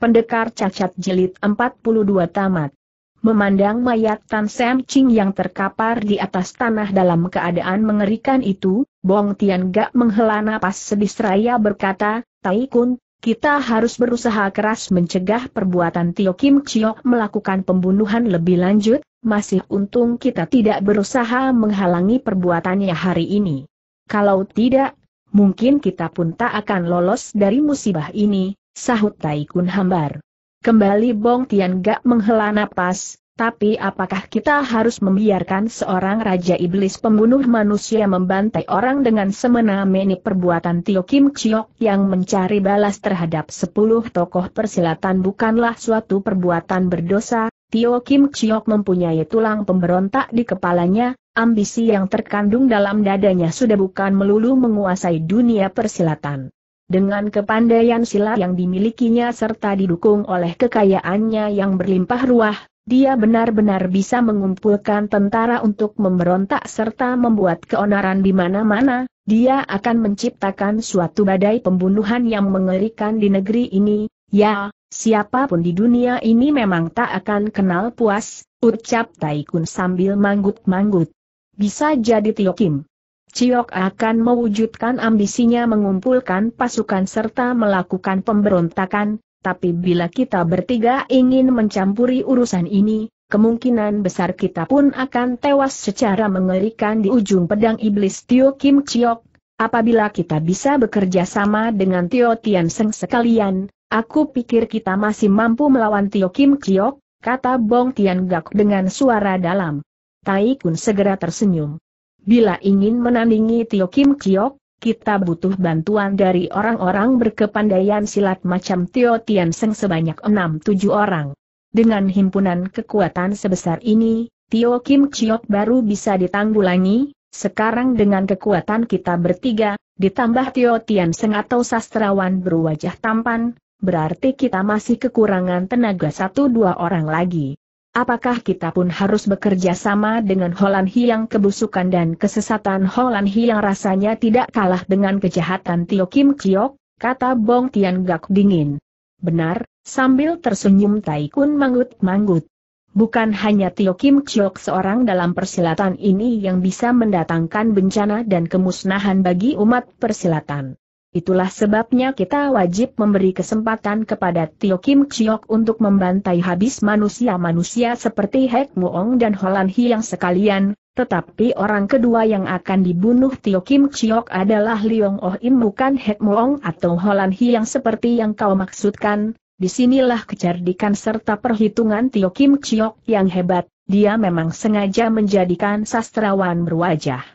Pendekar Cacat Jilid 42 Tamat Memandang mayat Tan Sam Ching yang terkapar di atas tanah dalam keadaan mengerikan itu, Bong Tian gak menghela napas sedih seraya berkata, Tai Kun, kita harus berusaha keras mencegah perbuatan Tio Kim Chiok melakukan pembunuhan lebih lanjut, masih untung kita tidak berusaha menghalangi perbuatannya hari ini. Kalau tidak, mungkin kita pun tak akan lolos dari musibah ini, Sahut Taikun hambar. Kembali Bong Tian gak menghela napas, tapi apakah kita harus membiarkan seorang Raja Iblis pembunuh manusia membantai orang dengan semena-meni perbuatan Tio Kim Chiok yang mencari balas terhadap sepuluh tokoh persilatan bukanlah suatu perbuatan berdosa, Tio Kim Chiok mempunyai tulang pemberontak di kepalanya, ambisi yang terkandung dalam dadanya sudah bukan melulu menguasai dunia persilatan. Dengan kepandaian silat yang dimilikinya serta didukung oleh kekayaannya yang berlimpah ruah, dia benar-benar bisa mengumpulkan tentara untuk memberontak serta membuat keonaran di mana-mana, dia akan menciptakan suatu badai pembunuhan yang mengerikan di negeri ini, ya, siapapun di dunia ini memang tak akan kenal puas, ucap Taikun sambil manggut-manggut. Bisa jadi Tio Kim. Ciok akan mewujudkan ambisinya mengumpulkan pasukan serta melakukan pemberontakan, tapi bila kita bertiga ingin mencampuri urusan ini, kemungkinan besar kita pun akan tewas secara mengerikan di ujung pedang iblis Tio Kim Ciok. Apabila kita bisa bekerja sama dengan Tio Tian Seng sekalian, aku pikir kita masih mampu melawan Tio Kim Ciok, kata Bong Tian Gak dengan suara dalam. Tai Kun segera tersenyum. Bila ingin menandingi Tio Kim Chiok, kita butuh bantuan dari orang-orang berkepandaian silat macam Tio Tian Seng sebanyak 6-7 orang. Dengan himpunan kekuatan sebesar ini, Tio Kim Chiok baru bisa ditanggulangi, sekarang dengan kekuatan kita bertiga, ditambah Tio Tian Seng atau sastrawan berwajah tampan, berarti kita masih kekurangan tenaga satu dua orang lagi apakah kita pun harus bekerja sama dengan Holan Hiang kebusukan dan kesesatan Holan Hiang rasanya tidak kalah dengan kejahatan Tio Kim Chiok, kata Bong Tian Gak dingin. Benar, sambil tersenyum Tai Kun manggut-manggut. Bukan hanya Tio Kim Chiok seorang dalam persilatan ini yang bisa mendatangkan bencana dan kemusnahan bagi umat persilatan. Itulah sebabnya kita wajib memberi kesempatan kepada Tio Kim Chiok untuk membantai habis manusia-manusia seperti Hek Muong dan Holan yang sekalian, tetapi orang kedua yang akan dibunuh Tio Kim Chiok adalah Liong Oh Im bukan Hek Muong atau Holan yang seperti yang kau maksudkan, disinilah kecerdikan serta perhitungan Tio Kim Chiok yang hebat, dia memang sengaja menjadikan sastrawan berwajah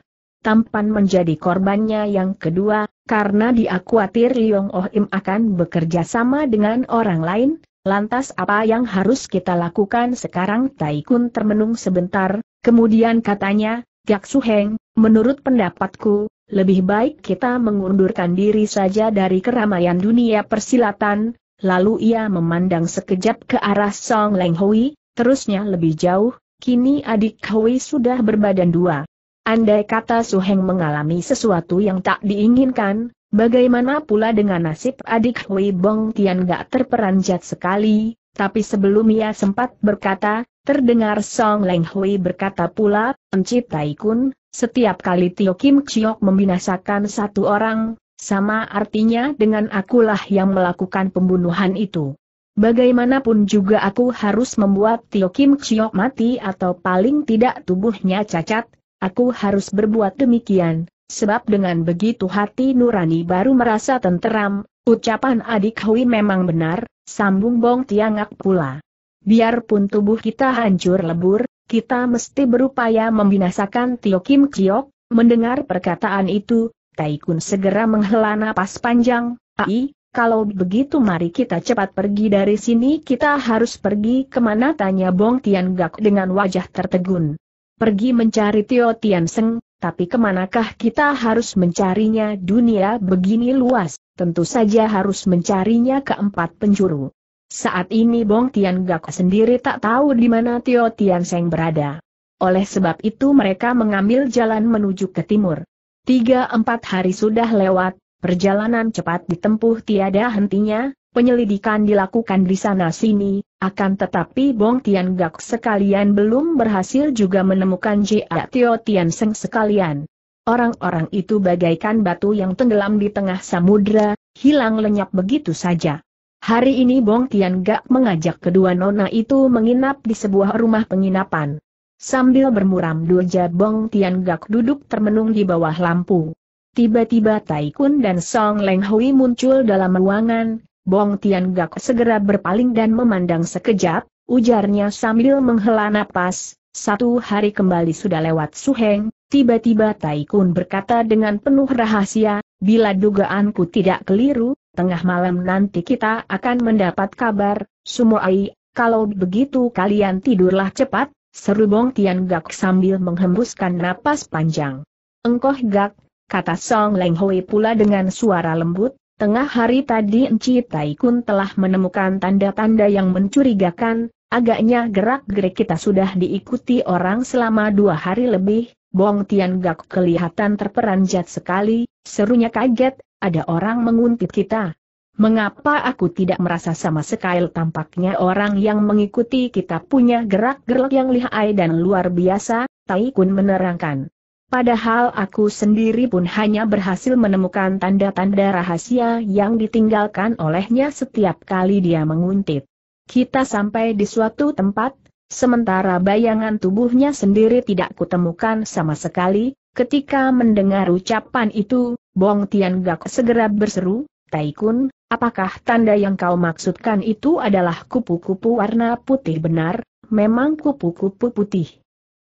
tampan menjadi korbannya yang kedua, karena dia khawatir Liong Oh Im akan bekerja sama dengan orang lain, lantas apa yang harus kita lakukan sekarang Tai Kun termenung sebentar, kemudian katanya, Gak Suheng, menurut pendapatku, lebih baik kita mengundurkan diri saja dari keramaian dunia persilatan, lalu ia memandang sekejap ke arah Song Leng Hui, terusnya lebih jauh, kini adik Hui sudah berbadan dua. Andai kata Su Heng mengalami sesuatu yang tak diinginkan, bagaimana pula dengan nasib adik Hui Bong Tian gak terperanjat sekali, tapi sebelum ia sempat berkata, terdengar Song Leng Hui berkata pula, Enciptai Kun, setiap kali Tio Kim Chiok membinasakan satu orang, sama artinya dengan akulah yang melakukan pembunuhan itu. Bagaimanapun juga aku harus membuat Tio Kim Chiok mati atau paling tidak tubuhnya cacat, aku harus berbuat demikian, sebab dengan begitu hati nurani baru merasa tenteram, ucapan adik Hui memang benar, sambung Bong Tiangak pula. Biarpun tubuh kita hancur lebur, kita mesti berupaya membinasakan Tio Kim Kiok, mendengar perkataan itu, Taikun segera menghela napas panjang, ai, kalau begitu mari kita cepat pergi dari sini kita harus pergi kemana tanya Bong Tian Gak dengan wajah tertegun. Pergi mencari Tio Tian Seng, tapi kemanakah kita harus mencarinya dunia begini luas, tentu saja harus mencarinya ke empat penjuru. Saat ini Bong Tian Gak sendiri tak tahu di mana Tio Tian Seng berada. Oleh sebab itu mereka mengambil jalan menuju ke timur. Tiga empat hari sudah lewat, perjalanan cepat ditempuh tiada hentinya, penyelidikan dilakukan di sana-sini, akan tetapi Bong Tian Gak sekalian belum berhasil juga menemukan Jia Tio Tian Seng sekalian. Orang-orang itu bagaikan batu yang tenggelam di tengah samudra, hilang lenyap begitu saja. Hari ini Bong Tian Gak mengajak kedua nona itu menginap di sebuah rumah penginapan. Sambil bermuram doja Bong Tian Gak duduk termenung di bawah lampu. Tiba-tiba Tai Kun dan Song Leng Hui muncul dalam ruangan, Bong Tian Gak segera berpaling dan memandang sekejap, ujarnya sambil menghela napas, satu hari kembali sudah lewat Suheng, tiba-tiba Tai Kun berkata dengan penuh rahasia, bila dugaanku tidak keliru, tengah malam nanti kita akan mendapat kabar, Sumoai, kalau begitu kalian tidurlah cepat, seru Bong Tian Gak sambil menghembuskan napas panjang. Engkoh Gak, kata Song Leng Hui pula dengan suara lembut, Tengah hari tadi Enci Taikun telah menemukan tanda-tanda yang mencurigakan, agaknya gerak-gerik kita sudah diikuti orang selama dua hari lebih, Bong Tian Gak kelihatan terperanjat sekali, serunya kaget, ada orang menguntit kita. Mengapa aku tidak merasa sama sekali tampaknya orang yang mengikuti kita punya gerak-gerak yang lihai dan luar biasa, Taikun menerangkan. Padahal aku sendiri pun hanya berhasil menemukan tanda-tanda rahasia yang ditinggalkan olehnya setiap kali dia menguntit. Kita sampai di suatu tempat, sementara bayangan tubuhnya sendiri tidak kutemukan sama sekali, ketika mendengar ucapan itu, Bong Tian Gak segera berseru, Taikun, apakah tanda yang kau maksudkan itu adalah kupu-kupu warna putih benar, memang kupu-kupu putih.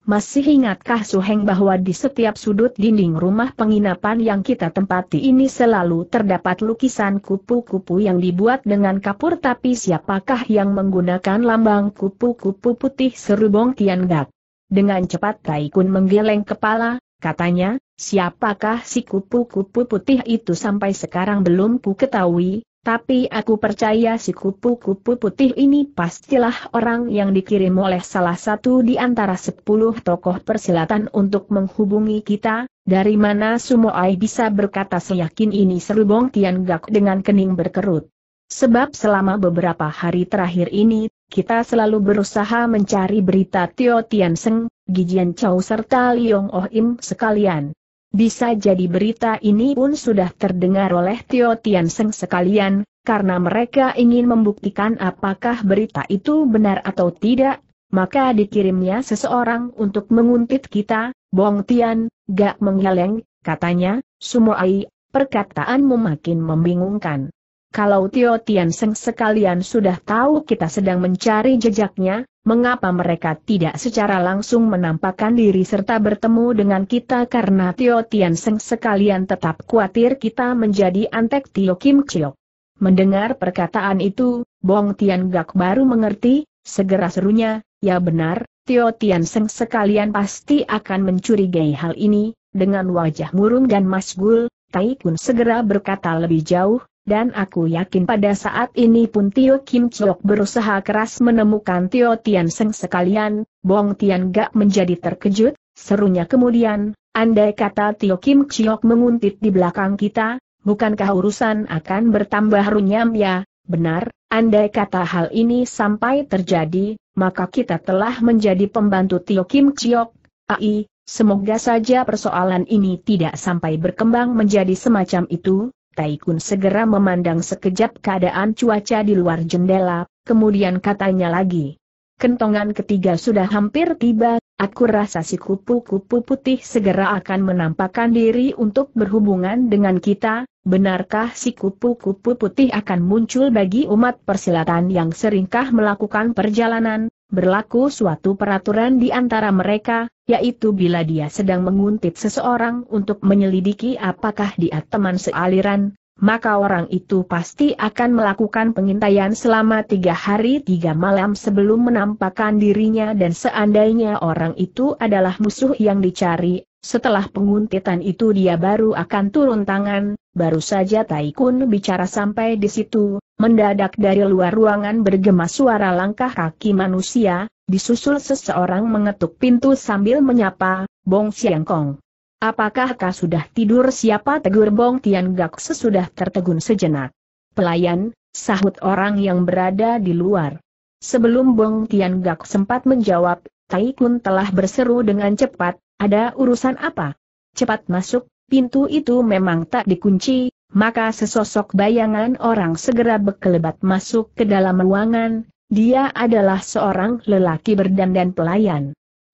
Masih ingatkah Suheng bahwa di setiap sudut dinding rumah penginapan yang kita tempati ini selalu terdapat lukisan kupu-kupu yang dibuat dengan kapur tapi siapakah yang menggunakan lambang kupu-kupu putih serubong Gak? Dengan cepat Taikun menggeleng kepala, katanya, siapakah si kupu-kupu putih itu sampai sekarang belum ku ketahui, tapi aku percaya si kupu-kupu putih ini pastilah orang yang dikirim oleh salah satu di antara sepuluh tokoh persilatan untuk menghubungi kita, dari mana Ai bisa berkata seyakin ini seru Tian Gak dengan kening berkerut. Sebab selama beberapa hari terakhir ini, kita selalu berusaha mencari berita Tio Tian Seng, Gijian Chow serta Liong Oh Im sekalian. Bisa jadi berita ini pun sudah terdengar oleh Tio Seng sekalian, karena mereka ingin membuktikan apakah berita itu benar atau tidak, maka dikirimnya seseorang untuk menguntit kita, Bong Tian, gak menggeleng, katanya, Sumoai, perkataanmu makin membingungkan. Kalau Tio Seng sekalian sudah tahu kita sedang mencari jejaknya, mengapa mereka tidak secara langsung menampakkan diri serta bertemu dengan kita karena Tio Tian Seng sekalian tetap khawatir kita menjadi antek Tio Kim Chiok. Mendengar perkataan itu, Bong Tian Gak baru mengerti, segera serunya, ya benar, Tio Tian Seng sekalian pasti akan mencurigai hal ini, dengan wajah murung dan masgul, Tai Kun segera berkata lebih jauh, dan aku yakin pada saat ini pun Tio Kim Chok berusaha keras menemukan Tio Tian Seng sekalian, Bong Tian Gak menjadi terkejut, serunya kemudian, andai kata Tio Kim Chok menguntit di belakang kita, bukankah urusan akan bertambah runyam ya, benar, andai kata hal ini sampai terjadi, maka kita telah menjadi pembantu Tio Kim Chok, ai, semoga saja persoalan ini tidak sampai berkembang menjadi semacam itu, Taikun segera memandang sekejap keadaan cuaca di luar jendela, kemudian katanya lagi. Kentongan ketiga sudah hampir tiba, Aku rasa si kupu-kupu putih segera akan menampakkan diri untuk berhubungan dengan kita, benarkah si kupu-kupu putih akan muncul bagi umat persilatan yang seringkah melakukan perjalanan, berlaku suatu peraturan di antara mereka, yaitu bila dia sedang menguntit seseorang untuk menyelidiki apakah dia teman sealiran, maka orang itu pasti akan melakukan pengintaian selama tiga hari tiga malam sebelum menampakkan dirinya dan seandainya orang itu adalah musuh yang dicari, setelah penguntitan itu dia baru akan turun tangan, baru saja Taikun bicara sampai di situ, mendadak dari luar ruangan bergema suara langkah kaki manusia, disusul seseorang mengetuk pintu sambil menyapa, Bong Siang Kong. Apakah kau sudah tidur siapa tegur Bong Tian Gak sesudah tertegun sejenak. Pelayan, sahut orang yang berada di luar. Sebelum Bong Tian Gak sempat menjawab, Tai Kun telah berseru dengan cepat, ada urusan apa? Cepat masuk, pintu itu memang tak dikunci, maka sesosok bayangan orang segera berkelebat masuk ke dalam ruangan, dia adalah seorang lelaki berdandan pelayan.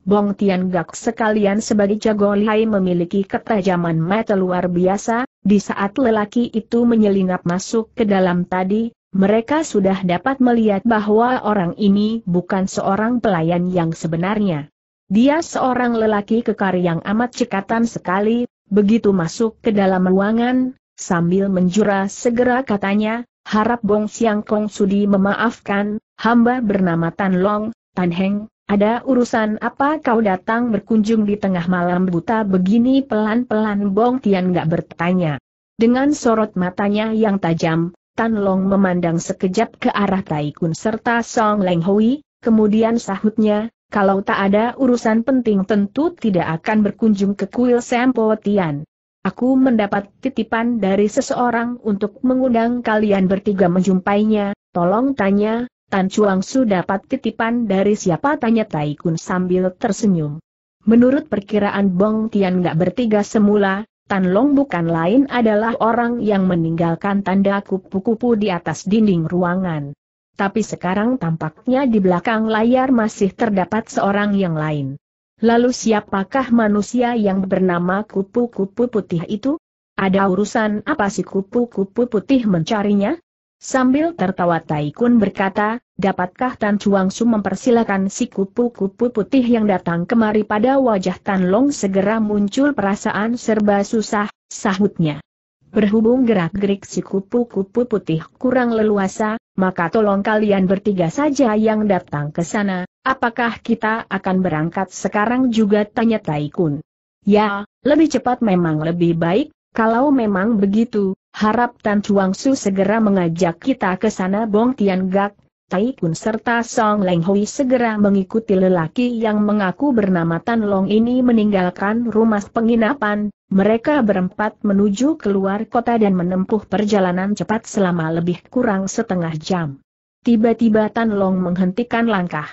Bong Tian Gak sekalian sebagai jago lihai memiliki ketajaman mata luar biasa, di saat lelaki itu menyelinap masuk ke dalam tadi, mereka sudah dapat melihat bahwa orang ini bukan seorang pelayan yang sebenarnya. Dia seorang lelaki kekar yang amat cekatan sekali, begitu masuk ke dalam ruangan, sambil menjura segera katanya, harap Bong Siang Kong Sudi memaafkan, hamba bernama Tan Long, Tan Heng, ada urusan apa kau datang berkunjung di tengah malam buta begini pelan-pelan Bong Tian gak bertanya. Dengan sorot matanya yang tajam, Tan Long memandang sekejap ke arah Tai Kun serta Song Leng Hui, kemudian sahutnya, kalau tak ada urusan penting tentu tidak akan berkunjung ke kuil Sempo Tian. Aku mendapat titipan dari seseorang untuk mengundang kalian bertiga menjumpainya, tolong tanya, Tan Chuang Su dapat ketipan dari siapa tanya Tai Kun sambil tersenyum. Menurut perkiraan Bong Tian gak bertiga semula, Tan Long bukan lain adalah orang yang meninggalkan tanda kupu-kupu di atas dinding ruangan. Tapi sekarang tampaknya di belakang layar masih terdapat seorang yang lain. Lalu siapakah manusia yang bernama kupu-kupu putih itu? Ada urusan apa si kupu-kupu putih mencarinya? Sambil tertawa Taikun berkata, dapatkah Tan Chuang Su mempersilahkan si kupu-kupu putih yang datang kemari pada wajah Tan Long segera muncul perasaan serba susah, sahutnya. Berhubung gerak-gerik si kupu-kupu putih kurang leluasa, maka tolong kalian bertiga saja yang datang ke sana, apakah kita akan berangkat sekarang juga tanya Taikun. Ya, lebih cepat memang lebih baik, kalau memang begitu, Harap Tan Chuang Su segera mengajak kita ke sana Bong Tian Gak, Tai Kun serta Song Leng Hui segera mengikuti lelaki yang mengaku bernama Tan Long ini meninggalkan rumah penginapan, mereka berempat menuju keluar kota dan menempuh perjalanan cepat selama lebih kurang setengah jam. Tiba-tiba Tan Long menghentikan langkah.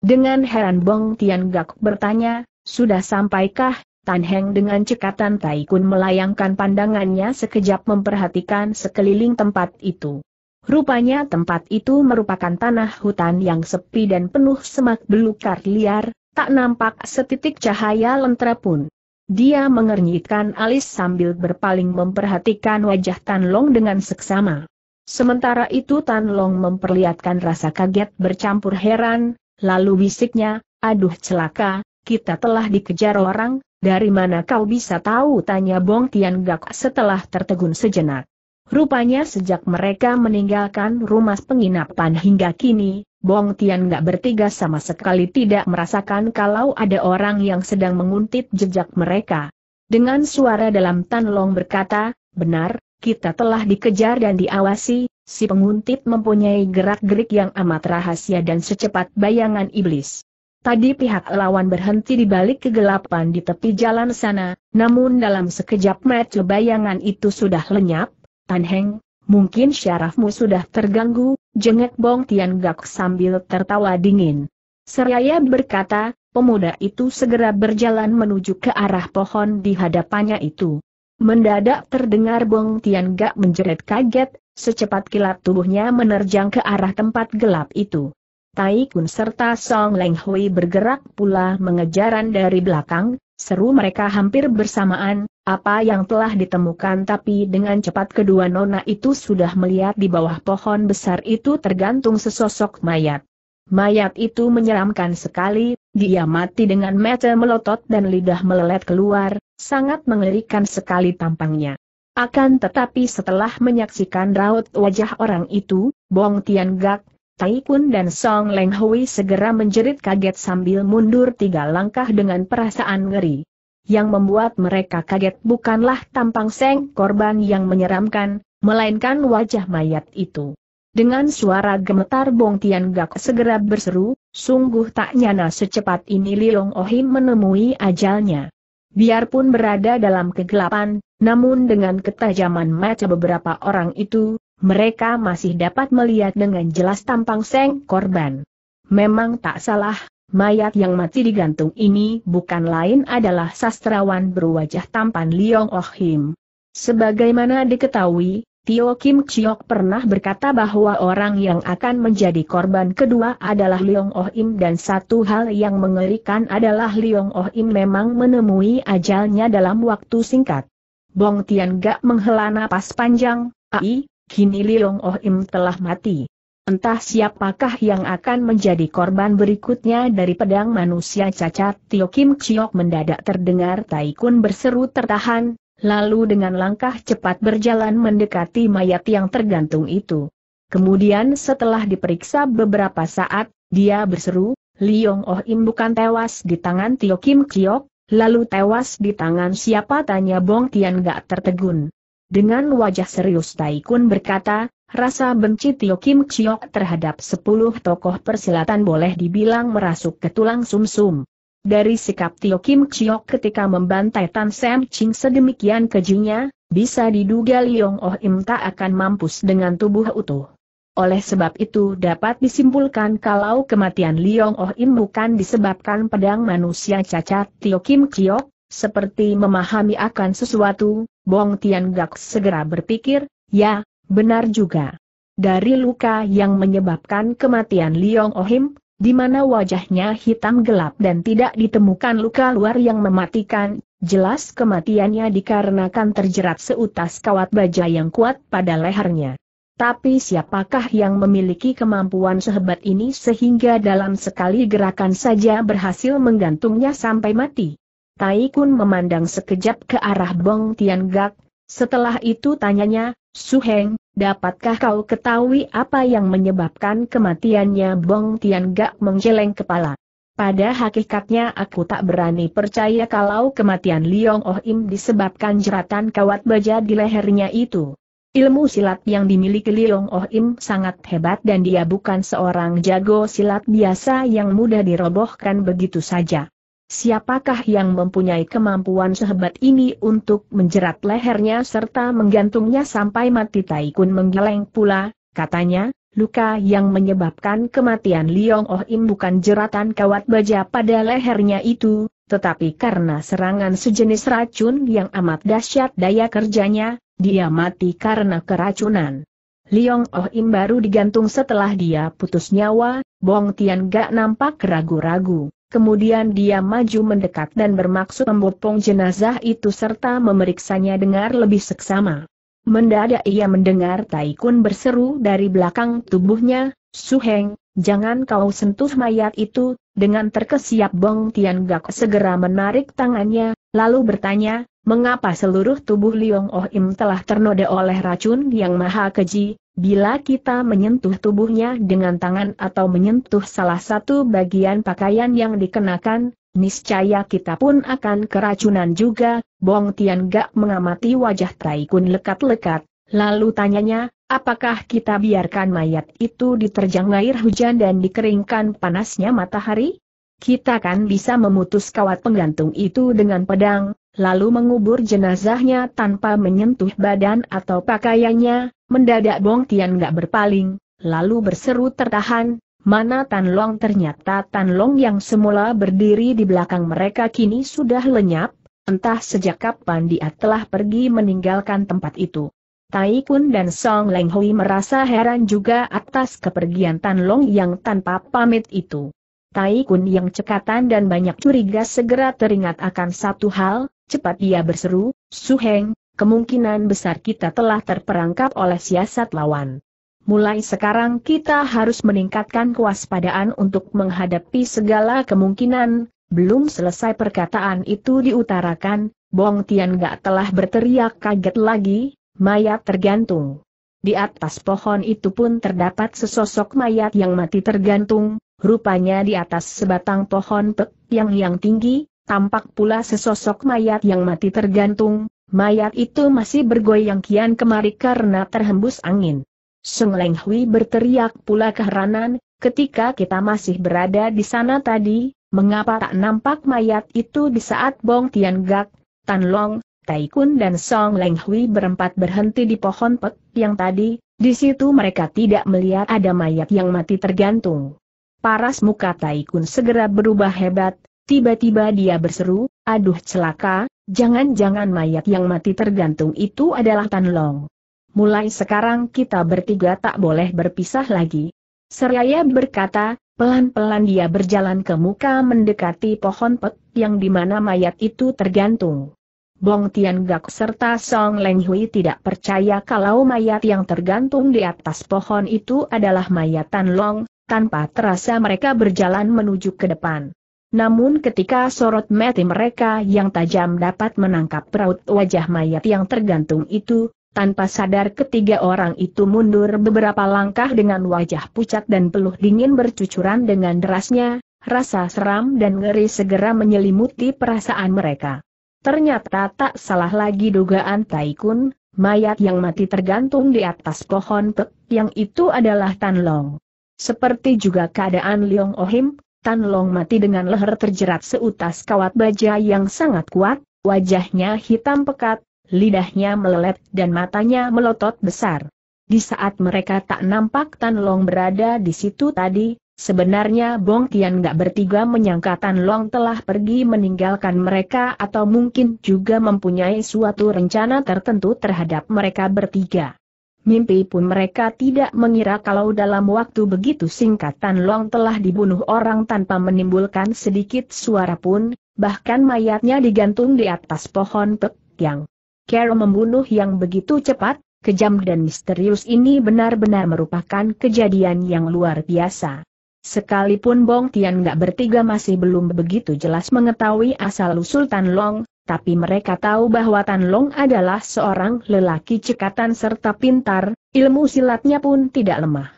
Dengan heran Bong Tian Gak bertanya, sudah sampaikah, Tan Heng dengan cekatan Taikun melayangkan pandangannya sekejap memperhatikan sekeliling tempat itu. Rupanya tempat itu merupakan tanah hutan yang sepi dan penuh semak belukar liar, tak nampak setitik cahaya lentera pun. Dia mengernyitkan alis sambil berpaling memperhatikan wajah Tan Long dengan seksama. Sementara itu Tan Long memperlihatkan rasa kaget bercampur heran, lalu bisiknya, aduh celaka, kita telah dikejar orang, dari mana kau bisa tahu? Tanya Bong Tian Gak setelah tertegun sejenak. Rupanya sejak mereka meninggalkan rumah penginapan hingga kini, Bong Tian Gak bertiga sama sekali tidak merasakan kalau ada orang yang sedang menguntit jejak mereka. Dengan suara dalam Tan Long berkata, benar, kita telah dikejar dan diawasi, si penguntit mempunyai gerak-gerik yang amat rahasia dan secepat bayangan iblis. Tadi pihak lawan berhenti di balik kegelapan di tepi jalan sana, namun dalam sekejap mata bayangan itu sudah lenyap, Tan Heng, mungkin syarafmu sudah terganggu, jengek Bong Tian Gak sambil tertawa dingin. Seraya berkata, pemuda itu segera berjalan menuju ke arah pohon di hadapannya itu. Mendadak terdengar Bong Tian Gak menjerit kaget, secepat kilat tubuhnya menerjang ke arah tempat gelap itu. Tai Kun serta Song Leng Hui bergerak pula mengejaran dari belakang, seru mereka hampir bersamaan, apa yang telah ditemukan tapi dengan cepat kedua nona itu sudah melihat di bawah pohon besar itu tergantung sesosok mayat. Mayat itu menyeramkan sekali, dia mati dengan mata melotot dan lidah melelet keluar, sangat mengerikan sekali tampangnya. Akan tetapi setelah menyaksikan raut wajah orang itu, Bong Tian Gak Tai Kun dan Song Leng Hui segera menjerit kaget sambil mundur tiga langkah dengan perasaan ngeri. Yang membuat mereka kaget bukanlah tampang seng korban yang menyeramkan, melainkan wajah mayat itu. Dengan suara gemetar Bong Tian Gak segera berseru, sungguh tak nyana secepat ini Lilong Ohim menemui ajalnya. Biarpun berada dalam kegelapan, namun dengan ketajaman mata beberapa orang itu, mereka masih dapat melihat dengan jelas tampang seng korban. Memang tak salah, mayat yang mati digantung ini bukan lain adalah sastrawan berwajah tampan Liong Oh Him. Sebagaimana diketahui, Tio Kim Chiok pernah berkata bahwa orang yang akan menjadi korban kedua adalah Liong Oh Im dan satu hal yang mengerikan adalah Liong Oh Im memang menemui ajalnya dalam waktu singkat. Bong Tian Gak menghela napas panjang, ai, kini Liong Oh Im telah mati. Entah siapakah yang akan menjadi korban berikutnya dari pedang manusia cacat Tio Kim Chiok mendadak terdengar Taikun berseru tertahan, lalu dengan langkah cepat berjalan mendekati mayat yang tergantung itu. Kemudian setelah diperiksa beberapa saat, dia berseru, Liong Oh Im bukan tewas di tangan Tio Kim Chiok, lalu tewas di tangan siapa tanya Bong Tian gak tertegun. Dengan wajah serius Taikun berkata, rasa benci Tio Kim Chiok terhadap sepuluh tokoh persilatan boleh dibilang merasuk ke tulang sumsum. -sum. Dari sikap Tio Kim Chiok ketika membantai Tan Sam Ching sedemikian kejinya, bisa diduga Liong Oh Im tak akan mampus dengan tubuh utuh. Oleh sebab itu dapat disimpulkan kalau kematian Liong Oh Im bukan disebabkan pedang manusia cacat Tio Kim Chiok, seperti memahami akan sesuatu, Bong Tian Gak segera berpikir, ya, benar juga. Dari luka yang menyebabkan kematian Liong Ohim, di mana wajahnya hitam gelap dan tidak ditemukan luka luar yang mematikan, jelas kematiannya dikarenakan terjerat seutas kawat baja yang kuat pada lehernya. Tapi siapakah yang memiliki kemampuan sehebat ini sehingga dalam sekali gerakan saja berhasil menggantungnya sampai mati? Tai Kun memandang sekejap ke arah Bong Tian Gak. setelah itu tanyanya, Heng, dapatkah kau ketahui apa yang menyebabkan kematiannya Bong Tian Gak menggeleng kepala? Pada hakikatnya aku tak berani percaya kalau kematian Liong Oh Im disebabkan jeratan kawat baja di lehernya itu. Ilmu silat yang dimiliki Liong Oh Im sangat hebat dan dia bukan seorang jago silat biasa yang mudah dirobohkan begitu saja siapakah yang mempunyai kemampuan sehebat ini untuk menjerat lehernya serta menggantungnya sampai mati Taikun menggeleng pula, katanya, luka yang menyebabkan kematian Liong Oh Im bukan jeratan kawat baja pada lehernya itu, tetapi karena serangan sejenis racun yang amat dahsyat daya kerjanya, dia mati karena keracunan. Liong Oh Im baru digantung setelah dia putus nyawa, Bong Tian gak nampak ragu-ragu kemudian dia maju mendekat dan bermaksud membopong jenazah itu serta memeriksanya dengar lebih seksama. Mendadak ia mendengar Taikun berseru dari belakang tubuhnya, Suheng, jangan kau sentuh mayat itu, dengan terkesiap Bong Tian Gak segera menarik tangannya, lalu bertanya, Mengapa seluruh tubuh Liong Oh Im telah ternoda oleh racun yang maha keji, bila kita menyentuh tubuhnya dengan tangan atau menyentuh salah satu bagian pakaian yang dikenakan, niscaya kita pun akan keracunan juga, Bong Tian Gak mengamati wajah Tai Kun lekat-lekat, lalu tanyanya, apakah kita biarkan mayat itu diterjang air hujan dan dikeringkan panasnya matahari? Kita kan bisa memutus kawat penggantung itu dengan pedang, lalu mengubur jenazahnya tanpa menyentuh badan atau pakaiannya, mendadak Bong Tian gak berpaling, lalu berseru tertahan, mana Tan Long ternyata Tan Long yang semula berdiri di belakang mereka kini sudah lenyap, entah sejak kapan dia telah pergi meninggalkan tempat itu. Tai Kun dan Song Leng Hui merasa heran juga atas kepergian Tan Long yang tanpa pamit itu. Tai Kun yang cekatan dan banyak curiga segera teringat akan satu hal, cepat dia berseru, Suheng, kemungkinan besar kita telah terperangkap oleh siasat lawan. Mulai sekarang kita harus meningkatkan kewaspadaan untuk menghadapi segala kemungkinan, belum selesai perkataan itu diutarakan, Bong Tian gak telah berteriak kaget lagi, mayat tergantung. Di atas pohon itu pun terdapat sesosok mayat yang mati tergantung, rupanya di atas sebatang pohon pek yang yang tinggi, Tampak pula sesosok mayat yang mati tergantung, mayat itu masih bergoyang kian kemari karena terhembus angin. Seng Leng Hui berteriak pula keheranan, ketika kita masih berada di sana tadi, mengapa tak nampak mayat itu di saat Bong Tian Gak, Tan Long, Tai Kun dan Song Leng Hui berempat berhenti di pohon pek yang tadi, di situ mereka tidak melihat ada mayat yang mati tergantung. Paras muka Tai Kun segera berubah hebat, Tiba-tiba dia berseru, aduh celaka, jangan-jangan mayat yang mati tergantung itu adalah Tan Long. Mulai sekarang kita bertiga tak boleh berpisah lagi. Seraya berkata, pelan-pelan dia berjalan ke muka mendekati pohon pet yang dimana mayat itu tergantung. Bong Tian Gak serta Song Leng Hui tidak percaya kalau mayat yang tergantung di atas pohon itu adalah mayat Tan Long, tanpa terasa mereka berjalan menuju ke depan. Namun ketika sorot mati mereka yang tajam dapat menangkap peraut wajah mayat yang tergantung itu, tanpa sadar ketiga orang itu mundur beberapa langkah dengan wajah pucat dan peluh dingin bercucuran dengan derasnya, rasa seram dan ngeri segera menyelimuti perasaan mereka. Ternyata tak salah lagi dugaan Taikun, mayat yang mati tergantung di atas pohon pek, yang itu adalah Tan Long. Seperti juga keadaan Leong Ohim, Tan Long mati dengan leher terjerat seutas kawat baja yang sangat kuat, wajahnya hitam pekat, lidahnya melelet dan matanya melotot besar. Di saat mereka tak nampak Tan Long berada di situ tadi, Sebenarnya Bong Tian gak bertiga menyangka Tan Long telah pergi meninggalkan mereka atau mungkin juga mempunyai suatu rencana tertentu terhadap mereka bertiga. Mimpi pun mereka tidak mengira kalau dalam waktu begitu singkat Tan Long telah dibunuh orang tanpa menimbulkan sedikit suara pun, bahkan mayatnya digantung di atas pohon pek yang. Carol membunuh yang begitu cepat, kejam dan misterius ini benar-benar merupakan kejadian yang luar biasa. Sekalipun Bong Tian gak bertiga masih belum begitu jelas mengetahui asal-usul Tan Long, tapi mereka tahu bahwa Tan Long adalah seorang lelaki cekatan serta pintar, ilmu silatnya pun tidak lemah.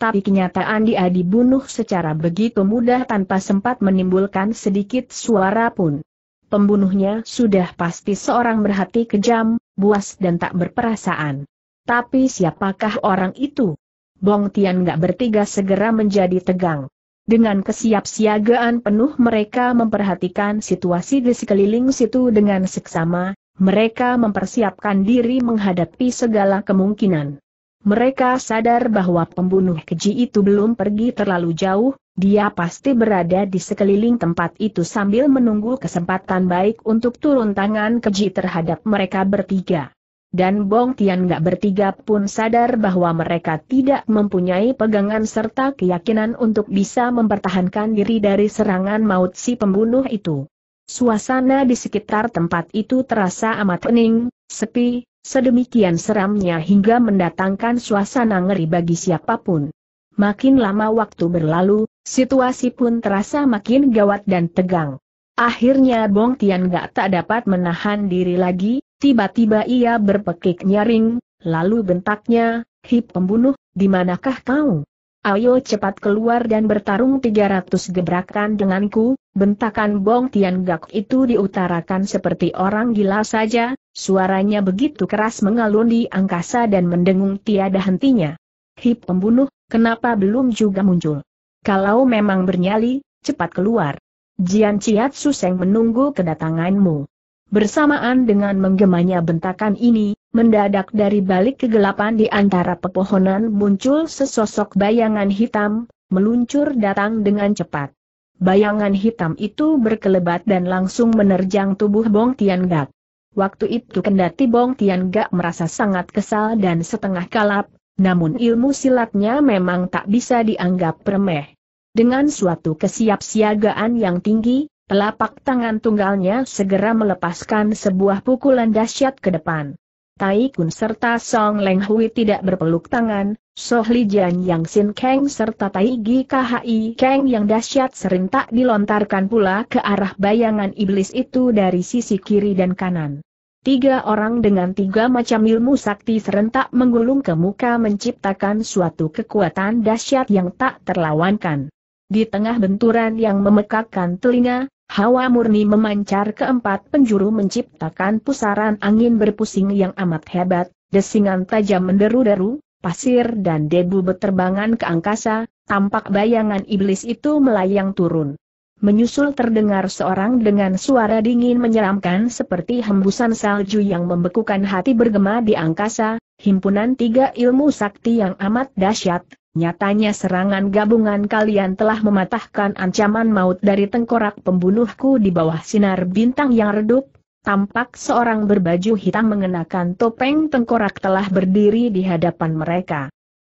Tapi kenyataan dia dibunuh secara begitu mudah tanpa sempat menimbulkan sedikit suara pun. Pembunuhnya sudah pasti seorang berhati kejam, buas dan tak berperasaan. Tapi siapakah orang itu? Bong Tian gak bertiga segera menjadi tegang. Dengan kesiapsiagaan penuh mereka memperhatikan situasi di sekeliling situ dengan seksama, mereka mempersiapkan diri menghadapi segala kemungkinan. Mereka sadar bahwa pembunuh keji itu belum pergi terlalu jauh, dia pasti berada di sekeliling tempat itu sambil menunggu kesempatan baik untuk turun tangan keji terhadap mereka bertiga dan Bong Tian Gak bertiga pun sadar bahwa mereka tidak mempunyai pegangan serta keyakinan untuk bisa mempertahankan diri dari serangan maut si pembunuh itu. Suasana di sekitar tempat itu terasa amat hening, sepi, sedemikian seramnya hingga mendatangkan suasana ngeri bagi siapapun. Makin lama waktu berlalu, situasi pun terasa makin gawat dan tegang. Akhirnya Bong Tian Gak tak dapat menahan diri lagi, Tiba-tiba ia berpekik nyaring, lalu bentaknya, Hip pembunuh, di manakah kau? Ayo cepat keluar dan bertarung 300 gebrakan denganku, bentakan Bong Tian Gak itu diutarakan seperti orang gila saja, suaranya begitu keras mengalun di angkasa dan mendengung tiada hentinya. Hip pembunuh, kenapa belum juga muncul? Kalau memang bernyali, cepat keluar. Jian Chiat Suseng menunggu kedatanganmu. Bersamaan dengan menggemanya bentakan ini, mendadak dari balik kegelapan di antara pepohonan muncul sesosok bayangan hitam, meluncur datang dengan cepat. Bayangan hitam itu berkelebat dan langsung menerjang tubuh Bong Tian Gak. Waktu itu kendati Bong Tian Gak merasa sangat kesal dan setengah kalap, namun ilmu silatnya memang tak bisa dianggap remeh. Dengan suatu kesiapsiagaan yang tinggi, Telapak tangan tunggalnya segera melepaskan sebuah pukulan dahsyat ke depan. Tai Kun serta Song Leng Hui tidak berpeluk tangan, Soh Li Jian Yang Sin Kang serta Tai Gi KHI Kang yang dahsyat serentak dilontarkan pula ke arah bayangan iblis itu dari sisi kiri dan kanan. Tiga orang dengan tiga macam ilmu sakti serentak menggulung ke muka menciptakan suatu kekuatan dahsyat yang tak terlawankan. Di tengah benturan yang memekakkan telinga, Hawa murni memancar ke empat penjuru menciptakan pusaran angin berpusing yang amat hebat, desingan tajam menderu-deru, pasir dan debu berterbangan ke angkasa, tampak bayangan iblis itu melayang turun. Menyusul terdengar seorang dengan suara dingin menyeramkan seperti hembusan salju yang membekukan hati bergema di angkasa, himpunan tiga ilmu sakti yang amat dahsyat, Nyatanya serangan gabungan kalian telah mematahkan ancaman maut dari tengkorak pembunuhku di bawah sinar bintang yang redup. Tampak seorang berbaju hitam mengenakan topeng tengkorak telah berdiri di hadapan mereka.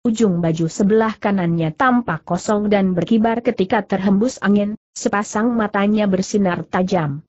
Ujung baju sebelah kanannya tampak kosong dan berkibar ketika terhembus angin, sepasang matanya bersinar tajam.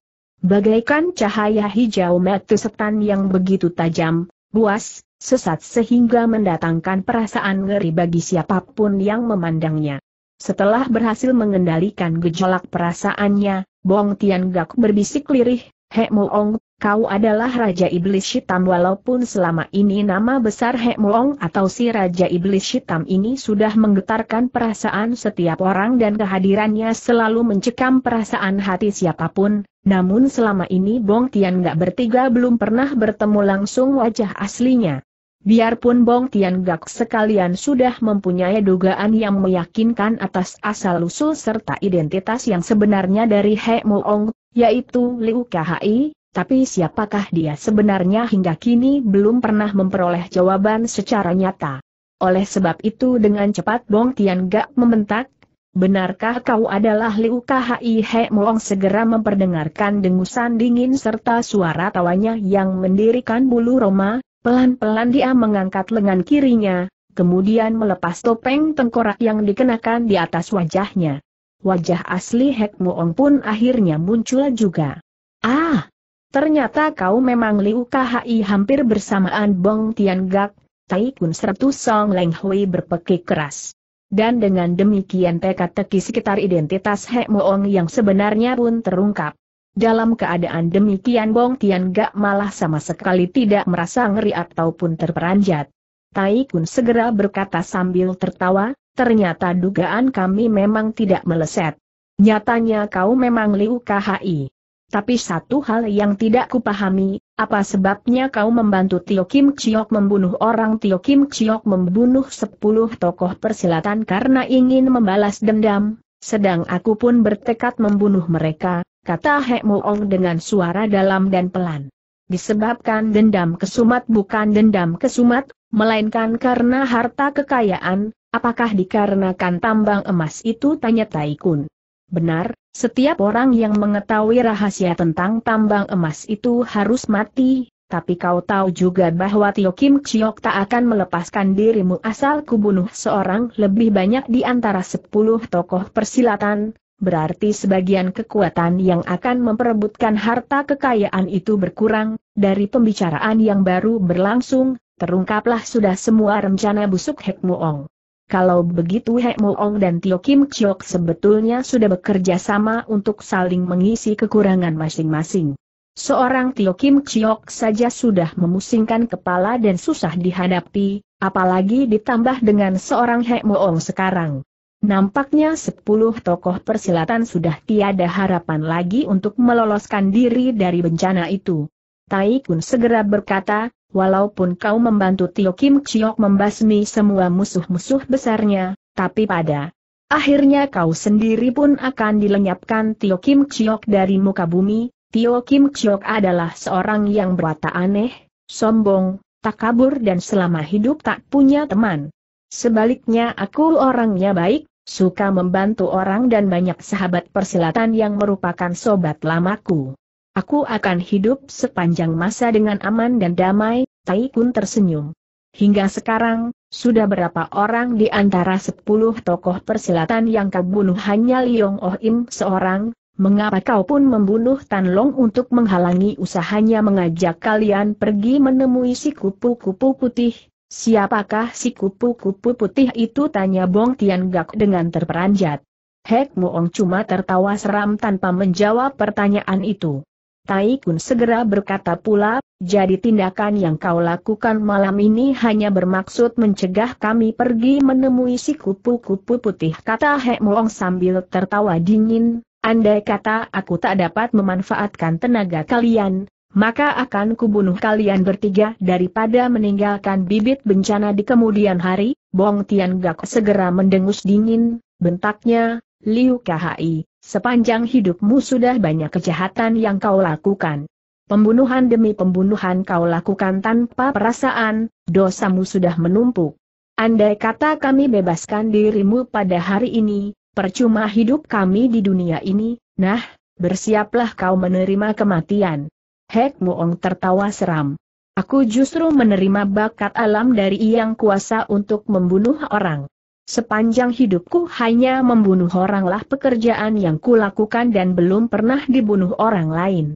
Bagaikan cahaya hijau mata setan yang begitu tajam, buas, sesat sehingga mendatangkan perasaan ngeri bagi siapapun yang memandangnya. Setelah berhasil mengendalikan gejolak perasaannya, Bong Tian gak berbisik lirih, He Muong, kau adalah Raja Iblis Hitam walaupun selama ini nama besar He Muong atau si Raja Iblis Hitam ini sudah menggetarkan perasaan setiap orang dan kehadirannya selalu mencekam perasaan hati siapapun, namun selama ini Bong Tian gak bertiga belum pernah bertemu langsung wajah aslinya. Biarpun Bong Tian Gak sekalian sudah mempunyai dugaan yang meyakinkan atas asal-usul serta identitas yang sebenarnya dari He Moong, yaitu Liu Kai, tapi siapakah dia sebenarnya hingga kini belum pernah memperoleh jawaban secara nyata. Oleh sebab itu dengan cepat Bong Tian Gak membentak, Benarkah kau adalah Liu Kai He Moong segera memperdengarkan dengusan dingin serta suara tawanya yang mendirikan bulu Roma, Pelan-pelan dia mengangkat lengan kirinya, kemudian melepas topeng tengkorak yang dikenakan di atas wajahnya. Wajah asli Hek Muong pun akhirnya muncul juga. Ah! Ternyata kau memang Liu Kahai hampir bersamaan Bong Tian Tai Kun serta Song Leng Hui berpekik keras. Dan dengan demikian teka-teki sekitar identitas Hek Muong yang sebenarnya pun terungkap. Dalam keadaan demikian Bong Tian Gak malah sama sekali tidak merasa ngeri ataupun terperanjat. Tai Kun segera berkata sambil tertawa, ternyata dugaan kami memang tidak meleset. Nyatanya kau memang Liu KHI. Tapi satu hal yang tidak kupahami, apa sebabnya kau membantu Tio Kim Chiok membunuh orang Tio Kim Chiok membunuh sepuluh tokoh persilatan karena ingin membalas dendam, sedang aku pun bertekad membunuh mereka, kata Moong dengan suara dalam dan pelan. Disebabkan dendam kesumat bukan dendam kesumat, melainkan karena harta kekayaan, apakah dikarenakan tambang emas itu tanya Taikun. Benar, setiap orang yang mengetahui rahasia tentang tambang emas itu harus mati, tapi kau tahu juga bahwa Tio Kim Chiok tak akan melepaskan dirimu asal kubunuh seorang lebih banyak di antara sepuluh tokoh persilatan, berarti sebagian kekuatan yang akan memperebutkan harta kekayaan itu berkurang, dari pembicaraan yang baru berlangsung, terungkaplah sudah semua rencana busuk Hek Muong. Kalau begitu Hek Muong dan Tio Kim Chok sebetulnya sudah bekerja sama untuk saling mengisi kekurangan masing-masing. Seorang Tio Kim Chok saja sudah memusingkan kepala dan susah dihadapi, apalagi ditambah dengan seorang Hek Moong sekarang. Nampaknya sepuluh tokoh persilatan sudah tiada harapan lagi untuk meloloskan diri dari bencana itu. Tai Kun segera berkata, walaupun kau membantu Tio Kim Chiok membasmi semua musuh-musuh besarnya, tapi pada akhirnya kau sendiri pun akan dilenyapkan Tio Kim Chiok dari muka bumi. Tio Kim Chiok adalah seorang yang berwatak aneh, sombong, takabur dan selama hidup tak punya teman. Sebaliknya aku orangnya baik, Suka membantu orang dan banyak sahabat persilatan yang merupakan sobat lamaku. Aku akan hidup sepanjang masa dengan aman dan damai, Tai Kun tersenyum. Hingga sekarang, sudah berapa orang di antara sepuluh tokoh persilatan yang kau bunuh hanya Liong Oh Im seorang, mengapa kau pun membunuh Tan Long untuk menghalangi usahanya mengajak kalian pergi menemui si kupu-kupu putih, Siapakah si kupu-kupu putih itu tanya Bong Tian Gak dengan terperanjat. Hek Muong cuma tertawa seram tanpa menjawab pertanyaan itu. Tai Kun segera berkata pula, jadi tindakan yang kau lakukan malam ini hanya bermaksud mencegah kami pergi menemui si kupu-kupu putih kata Hek Muong sambil tertawa dingin, andai kata aku tak dapat memanfaatkan tenaga kalian, maka akan kubunuh kalian bertiga daripada meninggalkan bibit bencana di kemudian hari, Bong Tian Gak segera mendengus dingin, bentaknya, Liu Kai, sepanjang hidupmu sudah banyak kejahatan yang kau lakukan. Pembunuhan demi pembunuhan kau lakukan tanpa perasaan, dosamu sudah menumpuk. Andai kata kami bebaskan dirimu pada hari ini, percuma hidup kami di dunia ini, nah, bersiaplah kau menerima kematian. Hek Muong tertawa seram. Aku justru menerima bakat alam dari yang kuasa untuk membunuh orang. Sepanjang hidupku hanya membunuh oranglah pekerjaan yang kulakukan dan belum pernah dibunuh orang lain.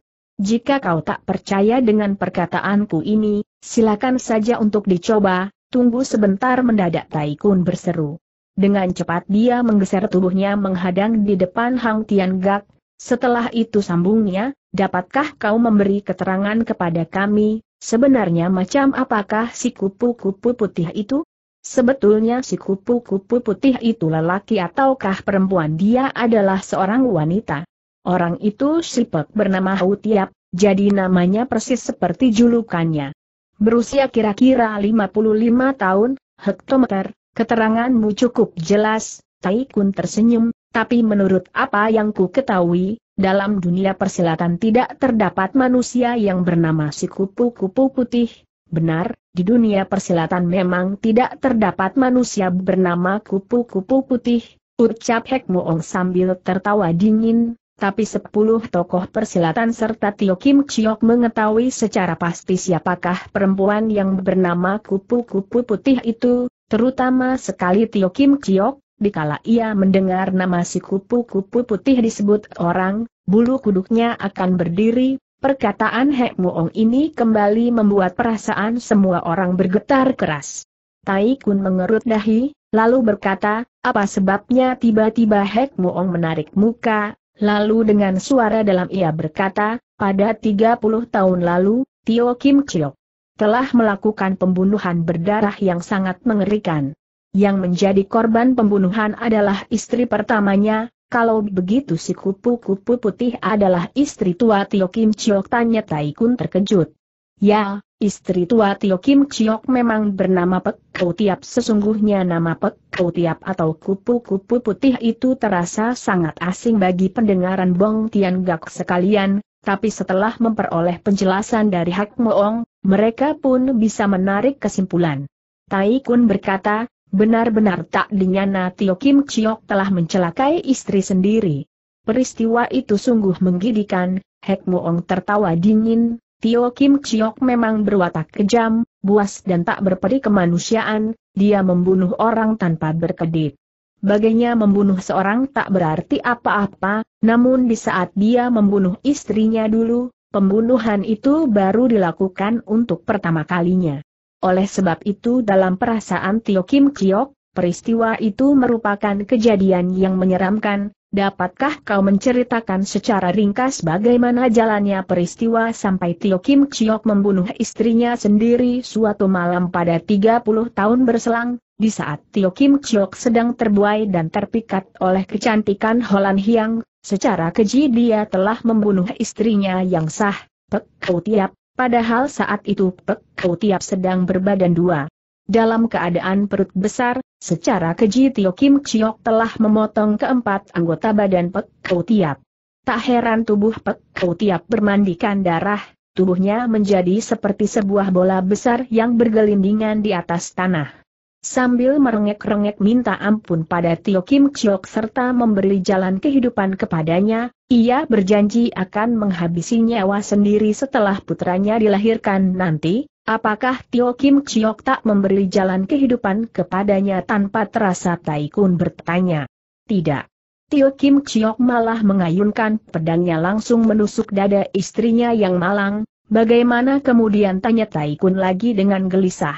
Jika kau tak percaya dengan perkataanku ini, silakan saja untuk dicoba, tunggu sebentar mendadak Taikun berseru. Dengan cepat dia menggeser tubuhnya menghadang di depan Hang Tian Gak, setelah itu sambungnya, Dapatkah kau memberi keterangan kepada kami, sebenarnya macam apakah si kupu-kupu putih itu? Sebetulnya si kupu-kupu putih itu lelaki ataukah perempuan dia adalah seorang wanita. Orang itu sipek bernama Hautiap, jadi namanya persis seperti julukannya. Berusia kira-kira 55 tahun, hektometer, keteranganmu cukup jelas, Taikun tersenyum, tapi menurut apa yang ku ketahui, dalam dunia persilatan tidak terdapat manusia yang bernama si kupu-kupu putih. Benar, di dunia persilatan memang tidak terdapat manusia bernama kupu-kupu putih, ucap Hek Muong sambil tertawa dingin, tapi sepuluh tokoh persilatan serta Tio Kim Chiok mengetahui secara pasti siapakah perempuan yang bernama kupu-kupu putih itu, terutama sekali Tio Kim Chiok, dikala ia mendengar nama si kupu-kupu putih disebut orang, bulu kuduknya akan berdiri, perkataan Hek Muong ini kembali membuat perasaan semua orang bergetar keras. Tai Kun mengerut dahi, lalu berkata, apa sebabnya tiba-tiba Hek Muong menarik muka, lalu dengan suara dalam ia berkata, pada 30 tahun lalu, Tio Kim Chiok telah melakukan pembunuhan berdarah yang sangat mengerikan yang menjadi korban pembunuhan adalah istri pertamanya, kalau begitu si kupu-kupu putih adalah istri tua Tio Kim Chiok tanya Taikun terkejut. Ya, istri tua Tio Kim Chiok memang bernama Pek Kau Tiap sesungguhnya nama Pek Kau Tiap atau kupu-kupu putih itu terasa sangat asing bagi pendengaran Bong Tian Gak sekalian, tapi setelah memperoleh penjelasan dari Hak Moong, mereka pun bisa menarik kesimpulan. Taikun berkata, Benar-benar tak dinyana Tio Kim Chiok telah mencelakai istri sendiri. Peristiwa itu sungguh menggidikan, Hek Muong tertawa dingin, Tio Kim Chiok memang berwatak kejam, buas dan tak berperi kemanusiaan, dia membunuh orang tanpa berkedip. Baginya membunuh seorang tak berarti apa-apa, namun di saat dia membunuh istrinya dulu, pembunuhan itu baru dilakukan untuk pertama kalinya. Oleh sebab itu dalam perasaan Tio Kim Kiok, peristiwa itu merupakan kejadian yang menyeramkan, dapatkah kau menceritakan secara ringkas bagaimana jalannya peristiwa sampai Tio Kim Kiok membunuh istrinya sendiri suatu malam pada 30 tahun berselang, di saat Tio Kim Kiok sedang terbuai dan terpikat oleh kecantikan Holan Hiang, secara keji dia telah membunuh istrinya yang sah, Pek Kau Tiap, Padahal saat itu Pek Kau Tiap sedang berbadan dua. Dalam keadaan perut besar, secara keji Tio Kim Chiok telah memotong keempat anggota badan Pek Kau Tiap. Tak heran tubuh Pek Kau Tiap bermandikan darah, tubuhnya menjadi seperti sebuah bola besar yang bergelindingan di atas tanah sambil merengek-rengek minta ampun pada Tio Kim Chiok serta memberi jalan kehidupan kepadanya, ia berjanji akan menghabisi nyawa sendiri setelah putranya dilahirkan nanti, apakah Tio Kim Chiok tak memberi jalan kehidupan kepadanya tanpa terasa Taikun bertanya. Tidak. Tio Kim Chiok malah mengayunkan pedangnya langsung menusuk dada istrinya yang malang, bagaimana kemudian tanya Taikun lagi dengan gelisah.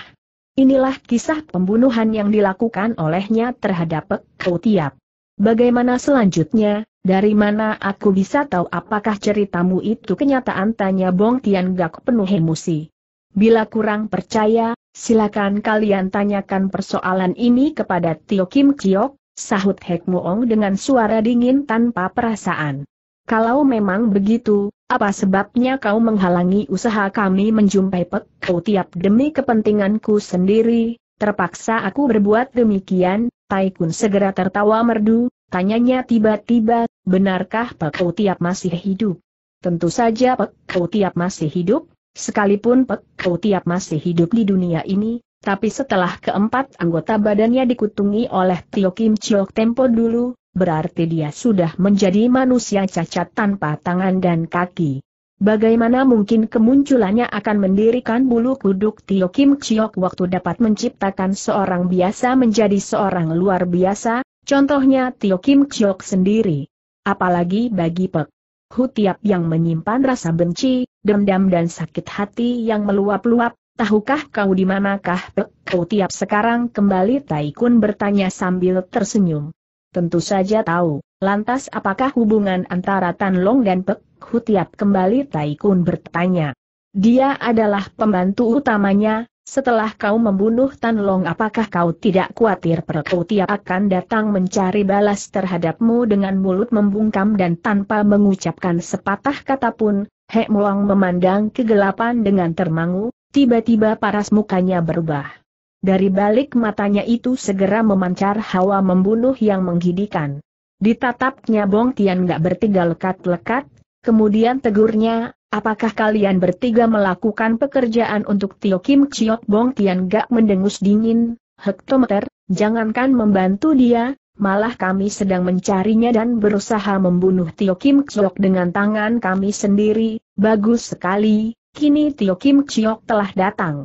Inilah kisah pembunuhan yang dilakukan olehnya terhadap Pek Tiap. Bagaimana selanjutnya, dari mana aku bisa tahu apakah ceritamu itu kenyataan tanya Bong Tian Gak penuh emosi. Bila kurang percaya, silakan kalian tanyakan persoalan ini kepada Tio Kim Kiok, sahut Hek Muong dengan suara dingin tanpa perasaan. Kalau memang begitu, apa sebabnya kau menghalangi usaha kami menjumpai Pek Kau tiap demi kepentinganku sendiri, terpaksa aku berbuat demikian, Taikun segera tertawa merdu, tanyanya tiba-tiba, benarkah Pek Kau tiap masih hidup? Tentu saja Pek Kau tiap masih hidup, sekalipun Pek Kau tiap masih hidup di dunia ini, tapi setelah keempat anggota badannya dikutungi oleh Tio Kim Chiok Tempo dulu, berarti dia sudah menjadi manusia cacat tanpa tangan dan kaki. Bagaimana mungkin kemunculannya akan mendirikan bulu kuduk Tio Kim Chiok waktu dapat menciptakan seorang biasa menjadi seorang luar biasa, contohnya Tio Kim Chiok sendiri. Apalagi bagi Pek Hutiap yang menyimpan rasa benci, dendam dan sakit hati yang meluap-luap, tahukah kau di manakah Pek Hutiap sekarang kembali Taikun bertanya sambil tersenyum tentu saja tahu. Lantas apakah hubungan antara Tan Long dan Pek Hutiap kembali Taikun bertanya. Dia adalah pembantu utamanya, setelah kau membunuh Tan Long apakah kau tidak khawatir Pek Hutiap akan datang mencari balas terhadapmu dengan mulut membungkam dan tanpa mengucapkan sepatah kata pun, Hek Muang memandang kegelapan dengan termangu, tiba-tiba paras mukanya berubah. Dari balik matanya itu segera memancar hawa membunuh yang menghidikan. Ditatapnya Bong Tian gak bertiga lekat-lekat, kemudian tegurnya, apakah kalian bertiga melakukan pekerjaan untuk Tio Kim Chiok Bong Tian gak mendengus dingin, hektometer, jangankan membantu dia, malah kami sedang mencarinya dan berusaha membunuh Tio Kim Chiok dengan tangan kami sendiri, bagus sekali, kini Tio Kim Chiok telah datang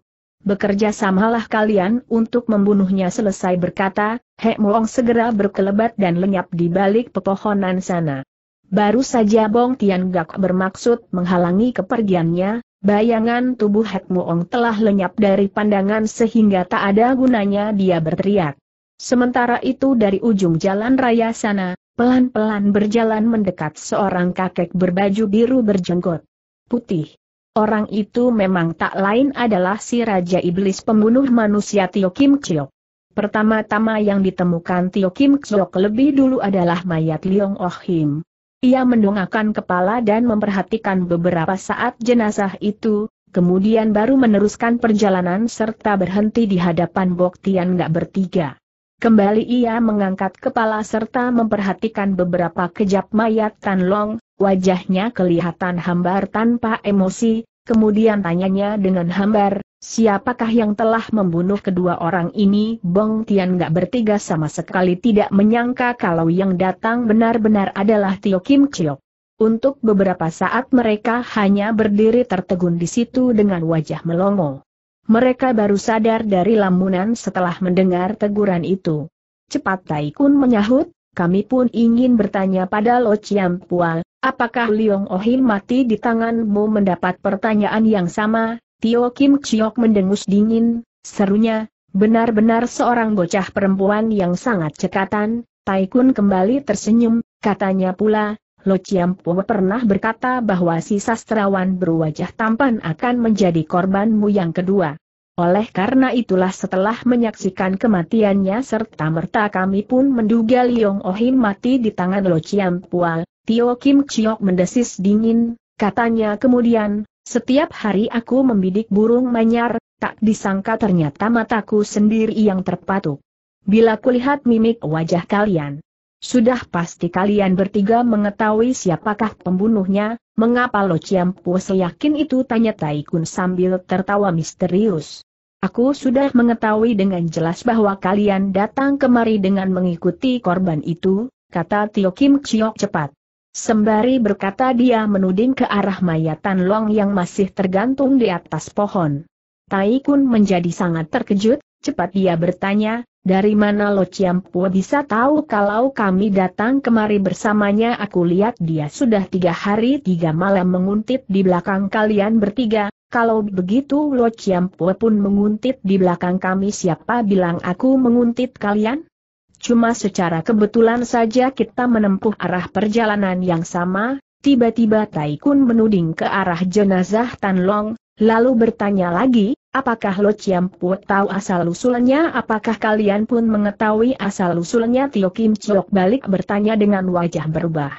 bekerja samalah kalian untuk membunuhnya selesai berkata, Hek Moong segera berkelebat dan lenyap di balik pepohonan sana. Baru saja Bong Tian Gak bermaksud menghalangi kepergiannya, bayangan tubuh Hek Moong telah lenyap dari pandangan sehingga tak ada gunanya dia berteriak. Sementara itu dari ujung jalan raya sana, pelan-pelan berjalan mendekat seorang kakek berbaju biru berjenggot putih. Orang itu memang tak lain adalah si Raja Iblis pembunuh manusia Tio Kim Chiok. Pertama-tama yang ditemukan Tio Kim Chiok lebih dulu adalah mayat Liong Oh Him. Ia mendongakkan kepala dan memperhatikan beberapa saat jenazah itu, kemudian baru meneruskan perjalanan serta berhenti di hadapan Bok Tian Gak bertiga. Kembali ia mengangkat kepala serta memperhatikan beberapa kejap mayat Tan Long, wajahnya kelihatan hambar tanpa emosi, kemudian tanyanya dengan hambar, siapakah yang telah membunuh kedua orang ini? Bong Tian gak bertiga sama sekali tidak menyangka kalau yang datang benar-benar adalah Tio Kim Chiok. Untuk beberapa saat mereka hanya berdiri tertegun di situ dengan wajah melongo. Mereka baru sadar dari lamunan setelah mendengar teguran itu. Cepat Taikun menyahut, kami pun ingin bertanya pada Lo Chiam Pual, apakah Liong Ohim mati di tanganmu mendapat pertanyaan yang sama? Tio Kim Chiok mendengus dingin, serunya, benar-benar seorang bocah perempuan yang sangat cekatan, Taikun kembali tersenyum, katanya pula, Lo Chiampo pernah berkata bahwa si sastrawan berwajah tampan akan menjadi korbanmu yang kedua. Oleh karena itulah setelah menyaksikan kematiannya serta merta kami pun menduga Liong Ohim mati di tangan Lo Chiam Pual, Tio Kim Chiok mendesis dingin, katanya kemudian, setiap hari aku membidik burung manyar, tak disangka ternyata mataku sendiri yang terpatuk. Bila kulihat mimik wajah kalian, sudah pasti kalian bertiga mengetahui siapakah pembunuhnya, mengapa Lo Ciampu seyakin itu tanya Taikun sambil tertawa misterius. Aku sudah mengetahui dengan jelas bahwa kalian datang kemari dengan mengikuti korban itu, kata Tio Kim Chiok cepat. Sembari berkata dia menuding ke arah Tan Long yang masih tergantung di atas pohon. Taikun menjadi sangat terkejut, cepat dia bertanya, dari mana Lo Ciampo bisa tahu kalau kami datang kemari bersamanya aku lihat dia sudah tiga hari tiga malam menguntit di belakang kalian bertiga, kalau begitu Lo Ciampo pun menguntit di belakang kami siapa bilang aku menguntit kalian? Cuma secara kebetulan saja kita menempuh arah perjalanan yang sama, tiba-tiba Taikun menuding ke arah jenazah Tan Long, lalu bertanya lagi, Apakah Lo Chiam Pu tahu asal-usulnya? Apakah kalian pun mengetahui asal-usulnya? Tio Kim Chiok balik bertanya dengan wajah berubah.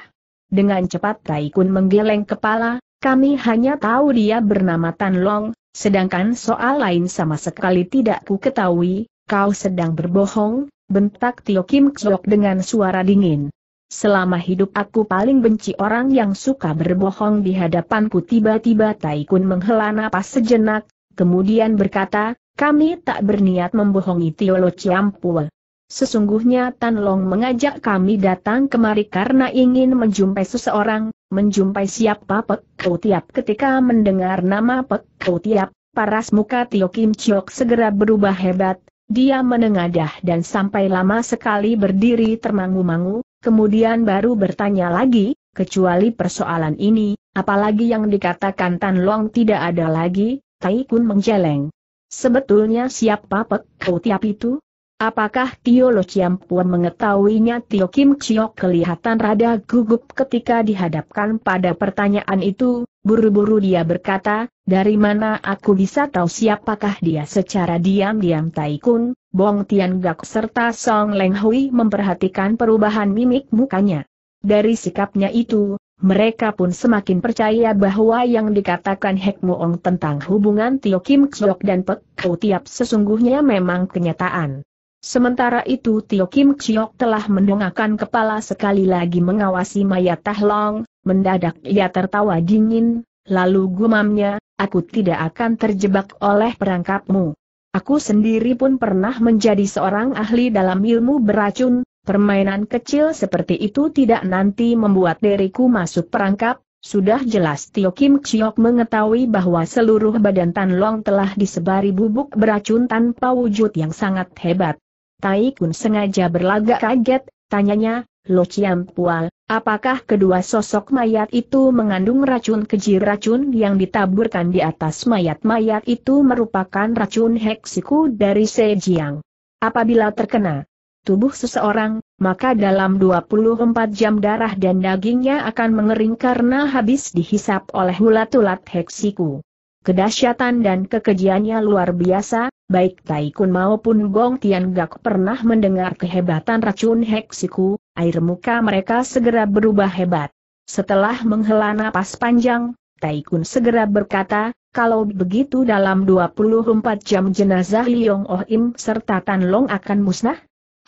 Dengan cepat Taikun menggeleng kepala, kami hanya tahu dia bernama Tan Long, sedangkan soal lain sama sekali tidak ku ketahui, kau sedang berbohong, bentak Tio Kim Chiok dengan suara dingin. Selama hidup aku paling benci orang yang suka berbohong di hadapanku tiba-tiba Taikun menghela napas sejenak, Kemudian berkata, kami tak berniat membohongi Tiolo Ampul. Sesungguhnya Tan Long mengajak kami datang kemari karena ingin menjumpai seseorang, menjumpai siapa Pek Kau Tiap ketika mendengar nama Pek Kau Tiap, paras muka Tio Kim Chok segera berubah hebat, dia menengadah dan sampai lama sekali berdiri termangu-mangu, kemudian baru bertanya lagi, kecuali persoalan ini, apalagi yang dikatakan Tan Long tidak ada lagi, Tai Kun menjeleng. Sebetulnya siapa Pek Kau Tiap itu? Apakah Tio Lo Chiam Puan mengetahuinya Tio Kim Chiok kelihatan rada gugup ketika dihadapkan pada pertanyaan itu, buru-buru dia berkata, dari mana aku bisa tahu siapakah dia secara diam-diam Tai Kun, Bong Tian Gak serta Song Leng Hui memperhatikan perubahan mimik mukanya. Dari sikapnya itu, mereka pun semakin percaya bahwa yang dikatakan Hek Muong tentang hubungan Tio Kim Kyok dan Pek Kau Tiap sesungguhnya memang kenyataan. Sementara itu Tio Kim Kyok telah mendongakkan kepala sekali lagi mengawasi mayat Tah Long, mendadak ia tertawa dingin, lalu gumamnya, aku tidak akan terjebak oleh perangkapmu. Aku sendiri pun pernah menjadi seorang ahli dalam ilmu beracun, Permainan kecil seperti itu tidak nanti membuat diriku masuk perangkap, sudah jelas Tio Kim Chiok mengetahui bahwa seluruh badan Tan Long telah disebari bubuk beracun tanpa wujud yang sangat hebat. Tai Kun sengaja berlagak kaget, tanyanya, Lo Chiam Pual, apakah kedua sosok mayat itu mengandung racun keji racun yang ditaburkan di atas mayat-mayat itu merupakan racun heksiku dari Sejiang? Apabila terkena, tubuh seseorang, maka dalam 24 jam darah dan dagingnya akan mengering karena habis dihisap oleh ulat-ulat heksiku. Kedahsyatan dan kekejiannya luar biasa, baik Taikun maupun Gong Tian gak pernah mendengar kehebatan racun heksiku, air muka mereka segera berubah hebat. Setelah menghela napas panjang, Taikun segera berkata, kalau begitu dalam 24 jam jenazah Liong Oh Im serta Tan Long akan musnah?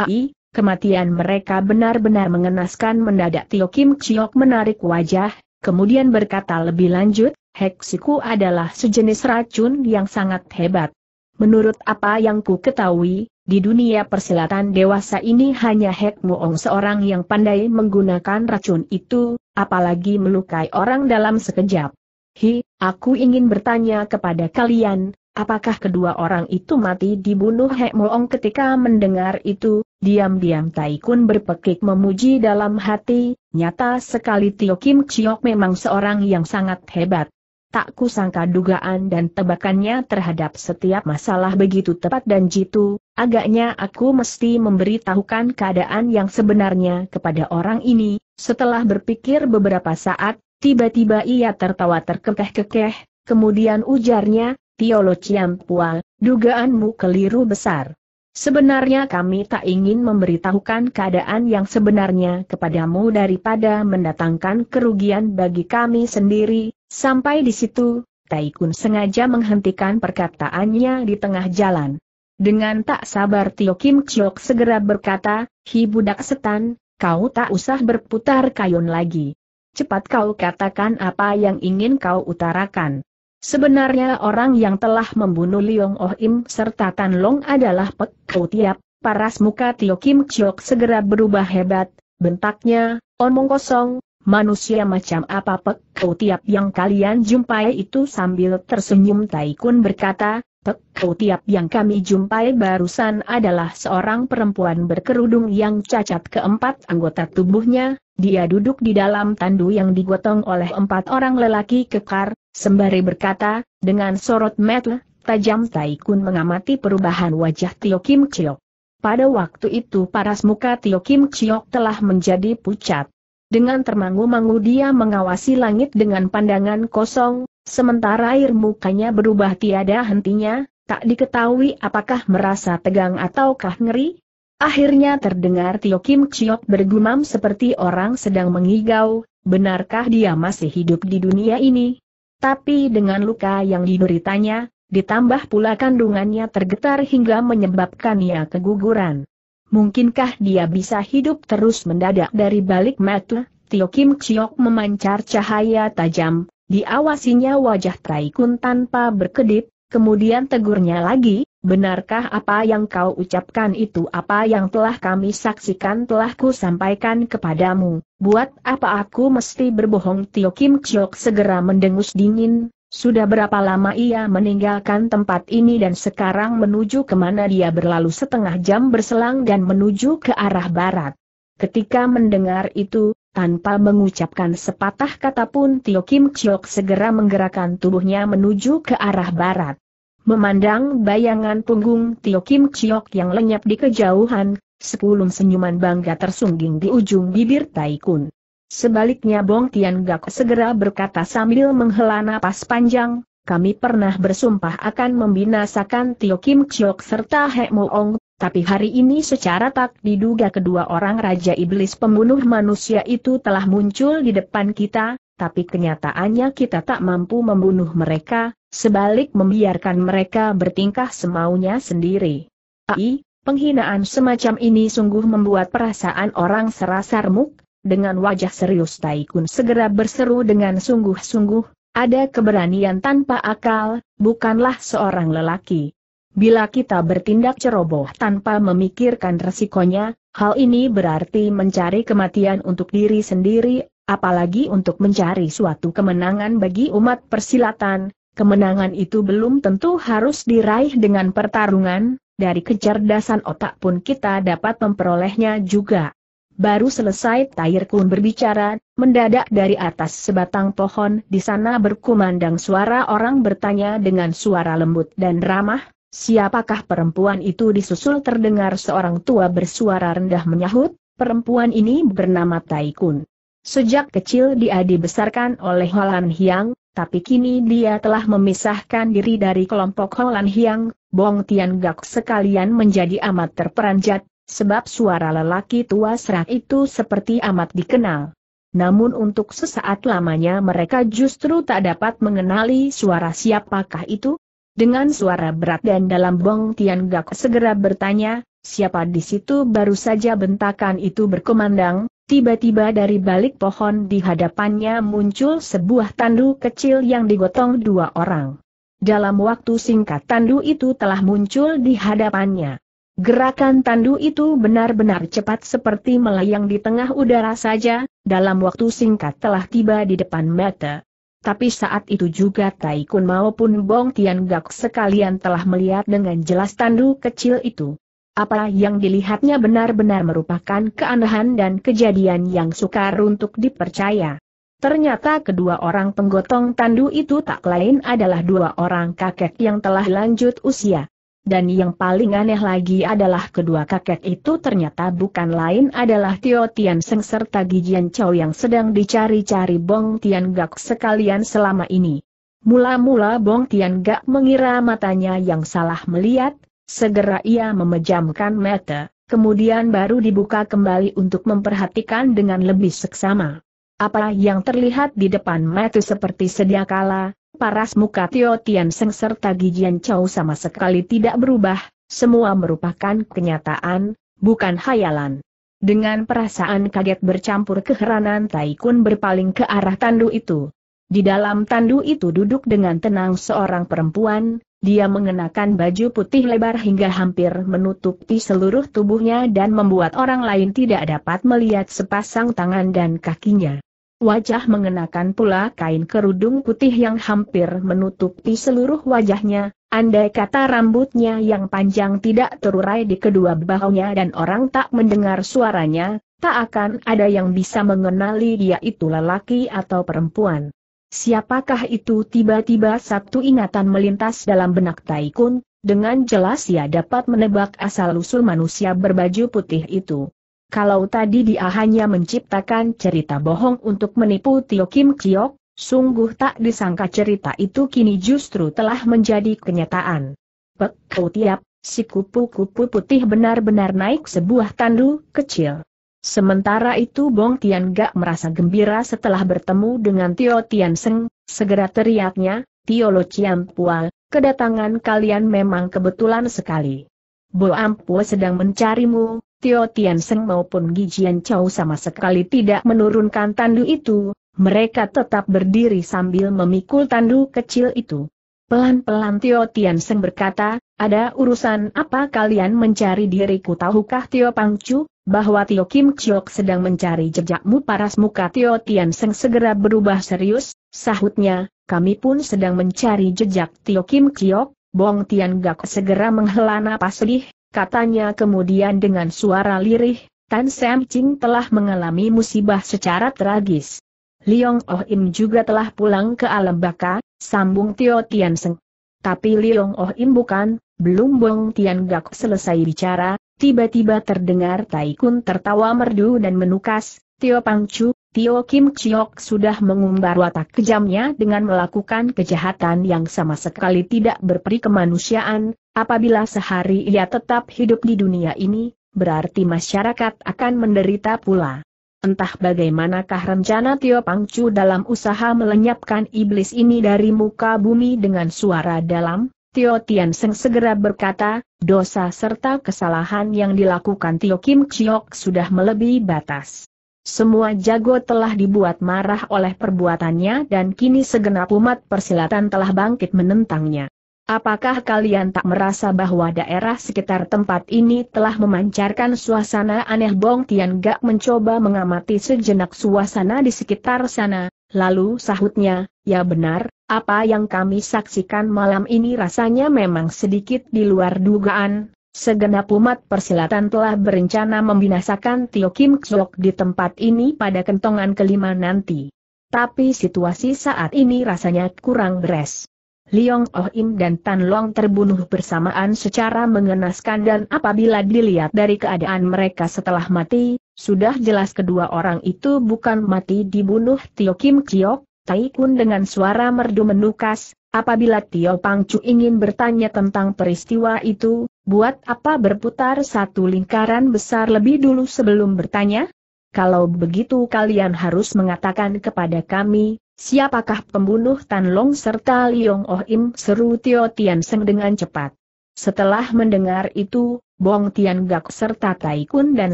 Ai, kematian mereka benar-benar mengenaskan mendadak Tio Kim Chiok menarik wajah, kemudian berkata lebih lanjut, Heksiku adalah sejenis racun yang sangat hebat. Menurut apa yang ku ketahui, di dunia persilatan dewasa ini hanya Hek Muong seorang yang pandai menggunakan racun itu, apalagi melukai orang dalam sekejap. Hi, aku ingin bertanya kepada kalian, Apakah kedua orang itu mati dibunuh Hek Moong ketika mendengar itu, diam-diam Taikun berpekik memuji dalam hati, nyata sekali Tio Kim Chiok memang seorang yang sangat hebat. Tak kusangka dugaan dan tebakannya terhadap setiap masalah begitu tepat dan jitu, agaknya aku mesti memberitahukan keadaan yang sebenarnya kepada orang ini, setelah berpikir beberapa saat, tiba-tiba ia tertawa terkekeh-kekeh, kemudian ujarnya, Tiolo Pua, dugaanmu keliru besar. Sebenarnya kami tak ingin memberitahukan keadaan yang sebenarnya kepadamu daripada mendatangkan kerugian bagi kami sendiri, sampai di situ, Taikun sengaja menghentikan perkataannya di tengah jalan. Dengan tak sabar Tio Kim Chok segera berkata, Hi budak setan, kau tak usah berputar kayun lagi. Cepat kau katakan apa yang ingin kau utarakan. Sebenarnya orang yang telah membunuh Liong Oh Im serta Tan Long adalah Pek Kau Tiap, paras muka Tio Kim Chok segera berubah hebat, bentaknya, omong kosong, manusia macam apa Pek Kau Tiap yang kalian jumpai itu sambil tersenyum Taikun berkata, Pek Kau Tiap yang kami jumpai barusan adalah seorang perempuan berkerudung yang cacat keempat anggota tubuhnya, dia duduk di dalam tandu yang digotong oleh empat orang lelaki kekar, Sembari berkata, dengan sorot mata tajam Taikun mengamati perubahan wajah Tio Kim Chiok. Pada waktu itu paras muka Tio Kim Chiok telah menjadi pucat. Dengan termangu-mangu dia mengawasi langit dengan pandangan kosong, sementara air mukanya berubah tiada hentinya, tak diketahui apakah merasa tegang ataukah ngeri. Akhirnya terdengar Tio Kim Chiok bergumam seperti orang sedang mengigau, benarkah dia masih hidup di dunia ini? Tapi dengan luka yang dideritanya, ditambah pula kandungannya tergetar hingga menyebabkan ia keguguran. Mungkinkah dia bisa hidup terus mendadak dari balik mata? Tio Kim Chiok memancar cahaya tajam, diawasinya wajah Taikun tanpa berkedip, kemudian tegurnya lagi, Benarkah apa yang kau ucapkan itu apa yang telah kami saksikan telah ku sampaikan kepadamu, buat apa aku mesti berbohong Tio Kim Chok segera mendengus dingin, sudah berapa lama ia meninggalkan tempat ini dan sekarang menuju kemana dia berlalu setengah jam berselang dan menuju ke arah barat. Ketika mendengar itu, tanpa mengucapkan sepatah kata pun Tio Kim Chok segera menggerakkan tubuhnya menuju ke arah barat. Memandang bayangan punggung Tio Kim Chiok yang lenyap di kejauhan, sepuluh senyuman bangga tersungging di ujung bibir Taikun. Sebaliknya Bong Tian Gak segera berkata sambil menghela napas panjang, kami pernah bersumpah akan membinasakan Tio Kim Chiok serta He Mo Ong, tapi hari ini secara tak diduga kedua orang Raja Iblis pembunuh manusia itu telah muncul di depan kita, tapi kenyataannya kita tak mampu membunuh mereka, sebalik membiarkan mereka bertingkah semaunya sendiri. AI, penghinaan semacam ini sungguh membuat perasaan orang serasa remuk, dengan wajah serius Taikun segera berseru dengan sungguh-sungguh, ada keberanian tanpa akal, bukanlah seorang lelaki. Bila kita bertindak ceroboh tanpa memikirkan resikonya, hal ini berarti mencari kematian untuk diri sendiri, apalagi untuk mencari suatu kemenangan bagi umat persilatan, Kemenangan itu belum tentu harus diraih dengan pertarungan, dari kecerdasan otak pun kita dapat memperolehnya juga. Baru selesai Tair Kun berbicara, mendadak dari atas sebatang pohon di sana berkumandang suara orang bertanya dengan suara lembut dan ramah, siapakah perempuan itu disusul terdengar seorang tua bersuara rendah menyahut, perempuan ini bernama Tai Kun. Sejak kecil dia dibesarkan oleh Holan Hyang tapi kini dia telah memisahkan diri dari kelompok Holan Hiang, Bong Tian Gak sekalian menjadi amat terperanjat, sebab suara lelaki tua serak itu seperti amat dikenal. Namun untuk sesaat lamanya mereka justru tak dapat mengenali suara siapakah itu. Dengan suara berat dan dalam Bong Tian Gak segera bertanya, siapa di situ baru saja bentakan itu berkemandang, Tiba-tiba dari balik pohon di hadapannya muncul sebuah tandu kecil yang digotong dua orang. Dalam waktu singkat tandu itu telah muncul di hadapannya. Gerakan tandu itu benar-benar cepat seperti melayang di tengah udara saja, dalam waktu singkat telah tiba di depan mata. Tapi saat itu juga Taikun maupun Bong Tian Gak sekalian telah melihat dengan jelas tandu kecil itu. Apa yang dilihatnya benar-benar merupakan keanehan dan kejadian yang sukar untuk dipercaya. Ternyata kedua orang penggotong tandu itu tak lain adalah dua orang kakek yang telah lanjut usia. Dan yang paling aneh lagi adalah kedua kakek itu ternyata bukan lain adalah Tio Tian Seng serta Gijian Chow yang sedang dicari-cari Bong Tian Gak sekalian selama ini. Mula-mula Bong Tian Gak mengira matanya yang salah melihat, Segera ia memejamkan mata, kemudian baru dibuka kembali untuk memperhatikan dengan lebih seksama. Apa yang terlihat di depan mata seperti sedia kala, paras muka Tio Tian Seng serta Gijian Chow sama sekali tidak berubah, semua merupakan kenyataan, bukan hayalan. Dengan perasaan kaget bercampur keheranan Taikun berpaling ke arah tandu itu. Di dalam tandu itu duduk dengan tenang seorang perempuan, dia mengenakan baju putih lebar hingga hampir menutupi seluruh tubuhnya dan membuat orang lain tidak dapat melihat sepasang tangan dan kakinya. Wajah mengenakan pula kain kerudung putih yang hampir menutupi seluruh wajahnya, andai kata rambutnya yang panjang tidak terurai di kedua bahunya dan orang tak mendengar suaranya, tak akan ada yang bisa mengenali dia itu lelaki atau perempuan. Siapakah itu tiba-tiba satu ingatan melintas dalam benak Taikun, dengan jelas ia dapat menebak asal-usul manusia berbaju putih itu. Kalau tadi dia hanya menciptakan cerita bohong untuk menipu Tio Kim Kiok, sungguh tak disangka cerita itu kini justru telah menjadi kenyataan. Pek tiap, si kupu-kupu putih benar-benar naik sebuah tandu kecil. Sementara itu Bong Tian Gak merasa gembira setelah bertemu dengan Tio Tian Seng, segera teriaknya, Tio Lo Chiam Pual, kedatangan kalian memang kebetulan sekali. Bo Ampu sedang mencarimu, Tio Tian Seng maupun Gijian Chow sama sekali tidak menurunkan tandu itu, mereka tetap berdiri sambil memikul tandu kecil itu. Pelan-pelan Tio Tian Seng berkata, ada urusan apa kalian mencari diriku tahukah Tio Pangcu? bahwa Tio Kim Chiok sedang mencari jejakmu paras muka Tio Tian Seng segera berubah serius, sahutnya, kami pun sedang mencari jejak Tio Kim Chiok, Bong Tian Gak segera menghela napas lih, katanya kemudian dengan suara lirih, Tan Sam Ching telah mengalami musibah secara tragis. Liong Oh Im juga telah pulang ke alam baka, sambung Tio Tian Seng. Tapi Liong Oh Im bukan, belum Bong Tian Gak selesai bicara, Tiba-tiba terdengar Taikun tertawa merdu dan menukas, Tio Pangcu, Tio Kim Chiok sudah mengumbar watak kejamnya dengan melakukan kejahatan yang sama sekali tidak berperi kemanusiaan, apabila sehari ia tetap hidup di dunia ini, berarti masyarakat akan menderita pula. Entah bagaimanakah rencana Tio Pangcu dalam usaha melenyapkan iblis ini dari muka bumi dengan suara dalam, Tio Tian Seng segera berkata, dosa serta kesalahan yang dilakukan Tio Kim Chiok sudah melebihi batas. Semua jago telah dibuat marah oleh perbuatannya dan kini segenap umat persilatan telah bangkit menentangnya. Apakah kalian tak merasa bahwa daerah sekitar tempat ini telah memancarkan suasana aneh Bong Tian Gak mencoba mengamati sejenak suasana di sekitar sana, Lalu sahutnya, ya benar, apa yang kami saksikan malam ini rasanya memang sedikit di luar dugaan. Segenap umat persilatan telah berencana membinasakan Tio Kim Chok di tempat ini pada kentongan kelima nanti. Tapi situasi saat ini rasanya kurang beres. Liong Ohim dan Tan Long terbunuh bersamaan secara mengenaskan dan apabila dilihat dari keadaan mereka setelah mati, sudah jelas kedua orang itu bukan mati dibunuh Tio Kim Kiok, Tai Kun dengan suara merdu menukas, apabila Tio Pang Chu ingin bertanya tentang peristiwa itu, buat apa berputar satu lingkaran besar lebih dulu sebelum bertanya? Kalau begitu kalian harus mengatakan kepada kami, Siapakah pembunuh Tan Long serta Liong Oh Im seru Tio Tian Seng dengan cepat. Setelah mendengar itu, Bong Tian Gak serta Tai Kun dan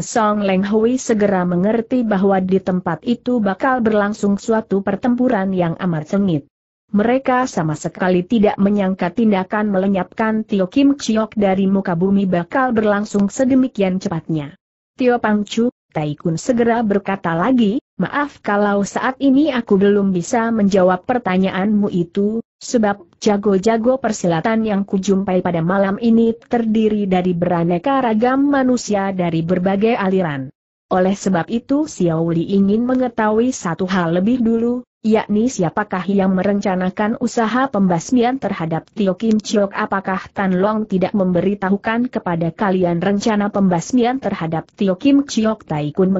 Song Leng Hui segera mengerti bahwa di tempat itu bakal berlangsung suatu pertempuran yang amat sengit. Mereka sama sekali tidak menyangka tindakan melenyapkan Tio Kim Chiok dari muka bumi bakal berlangsung sedemikian cepatnya. Tio Pang Chu. Taikun segera berkata lagi, maaf kalau saat ini aku belum bisa menjawab pertanyaanmu itu, sebab jago-jago persilatan yang kujumpai pada malam ini terdiri dari beraneka ragam manusia dari berbagai aliran. Oleh sebab itu Xiaoli ingin mengetahui satu hal lebih dulu, yakni siapakah yang merencanakan usaha pembasmian terhadap Tio Kim Chiok apakah Tan Long tidak memberitahukan kepada kalian rencana pembasmian terhadap Tio Kim Chiok Tai Kun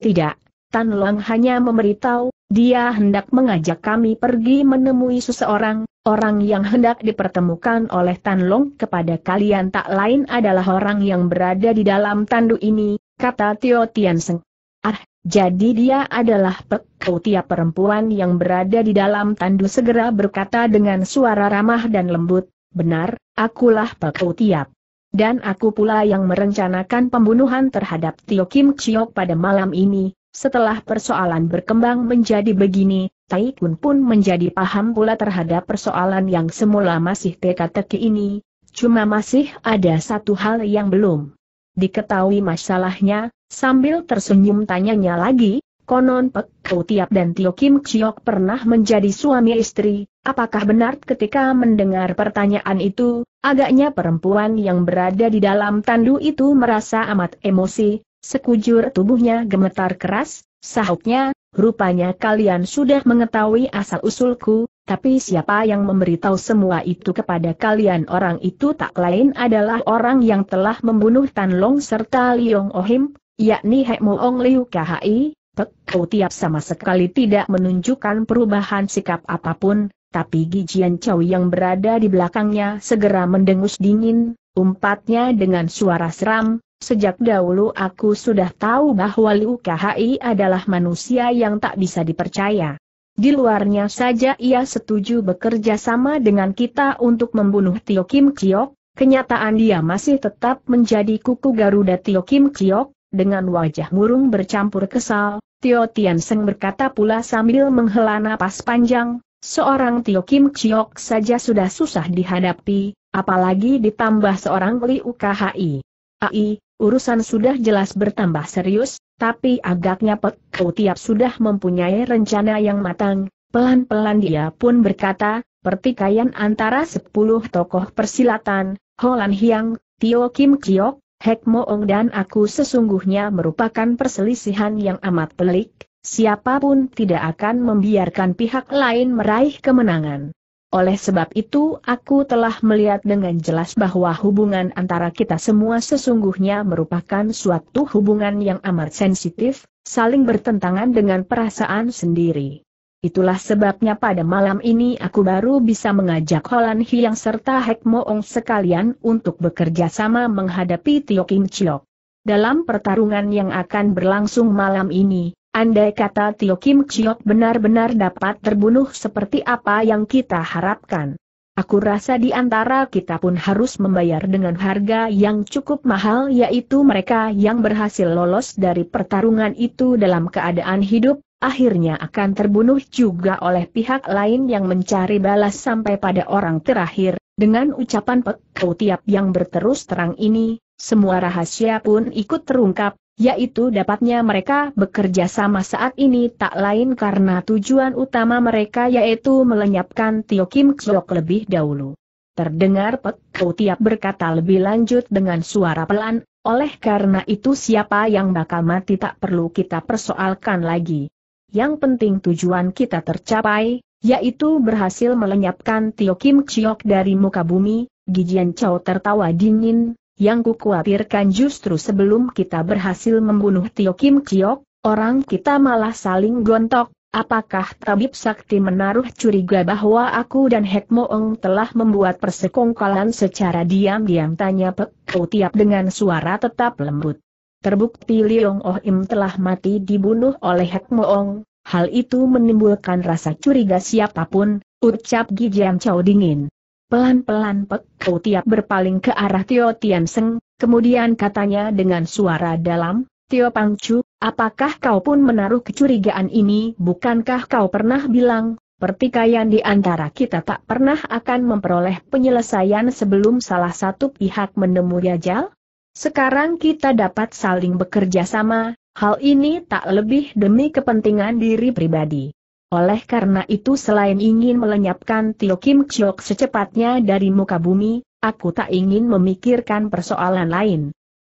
tidak, Tan Long hanya memberitahu, dia hendak mengajak kami pergi menemui seseorang, orang yang hendak dipertemukan oleh Tan Long kepada kalian tak lain adalah orang yang berada di dalam tandu ini, kata Tio Tian Seng. Ah, jadi dia adalah pekau tiap perempuan yang berada di dalam tandu segera berkata dengan suara ramah dan lembut, benar, akulah pekau tiap. Dan aku pula yang merencanakan pembunuhan terhadap Tio Kim Chiok pada malam ini, setelah persoalan berkembang menjadi begini, Tai Kun pun menjadi paham pula terhadap persoalan yang semula masih teka-teki ini, cuma masih ada satu hal yang belum diketahui masalahnya, sambil tersenyum tanyanya lagi, konon Pek Kau Tiap dan Tio Kim Chiok pernah menjadi suami istri, apakah benar ketika mendengar pertanyaan itu, agaknya perempuan yang berada di dalam tandu itu merasa amat emosi, sekujur tubuhnya gemetar keras, sahutnya, rupanya kalian sudah mengetahui asal-usulku, tapi siapa yang memberitahu semua itu kepada kalian orang itu tak lain adalah orang yang telah membunuh Tan Long serta Liong Ohim, yakni Hek Muong Liu Khai, Pek Kau tiap sama sekali tidak menunjukkan perubahan sikap apapun, tapi Gijian Chow yang berada di belakangnya segera mendengus dingin, umpatnya dengan suara seram, Sejak dahulu aku sudah tahu bahwa Liu Khi adalah manusia yang tak bisa dipercaya. Di luarnya saja ia setuju bekerja sama dengan kita untuk membunuh Tio Kim Chiok, kenyataan dia masih tetap menjadi kuku Garuda Tio Kim Chiok, dengan wajah murung bercampur kesal, Tio Tian Seng berkata pula sambil menghela napas panjang, seorang Tio Kim Chiok saja sudah susah dihadapi, apalagi ditambah seorang Li UKHI. AI, urusan sudah jelas bertambah serius, tapi agaknya Pek Kau Tiap sudah mempunyai rencana yang matang, pelan-pelan dia pun berkata, pertikaian antara sepuluh tokoh persilatan, Holan Hiang, Tio Kim Kiok, Hek Moong dan aku sesungguhnya merupakan perselisihan yang amat pelik, siapapun tidak akan membiarkan pihak lain meraih kemenangan. Oleh sebab itu aku telah melihat dengan jelas bahwa hubungan antara kita semua sesungguhnya merupakan suatu hubungan yang amat sensitif, saling bertentangan dengan perasaan sendiri. Itulah sebabnya pada malam ini aku baru bisa mengajak Holan Hiang serta Hek Moong sekalian untuk bekerja sama menghadapi Tio Kim Chiok. Dalam pertarungan yang akan berlangsung malam ini, Andai kata Tio Kim Chiok benar-benar dapat terbunuh seperti apa yang kita harapkan. Aku rasa di antara kita pun harus membayar dengan harga yang cukup mahal yaitu mereka yang berhasil lolos dari pertarungan itu dalam keadaan hidup, akhirnya akan terbunuh juga oleh pihak lain yang mencari balas sampai pada orang terakhir. Dengan ucapan kau tiap yang berterus terang ini, semua rahasia pun ikut terungkap, yaitu dapatnya mereka bekerja sama saat ini tak lain karena tujuan utama mereka yaitu melenyapkan Tio Kim Chok lebih dahulu. Terdengar Pek Tiap berkata lebih lanjut dengan suara pelan, oleh karena itu siapa yang bakal mati tak perlu kita persoalkan lagi. Yang penting tujuan kita tercapai, yaitu berhasil melenyapkan Tio Kim Chiok dari muka bumi, Gijian Chow tertawa dingin, yang khawatirkan justru sebelum kita berhasil membunuh Tio Kim Kiok, orang kita malah saling gontok, Apakah Tabib Sakti menaruh curiga bahwa aku dan Hek Moong telah membuat persekongkolan secara diam-diam? Tanya Pek Tiap dengan suara tetap lembut. Terbukti Liong Oh Im telah mati dibunuh oleh Hek Moong, hal itu menimbulkan rasa curiga siapapun, ucap Gijian Chow dingin. Pelan-pelan Pek Kau Tiap berpaling ke arah Tio Tian Seng, kemudian katanya dengan suara dalam, Tio Pangcu, apakah kau pun menaruh kecurigaan ini? Bukankah kau pernah bilang, pertikaian di antara kita tak pernah akan memperoleh penyelesaian sebelum salah satu pihak menemui ajal? Sekarang kita dapat saling bekerja sama, hal ini tak lebih demi kepentingan diri pribadi. Oleh karena itu selain ingin melenyapkan Tio Kim Chok secepatnya dari muka bumi, aku tak ingin memikirkan persoalan lain.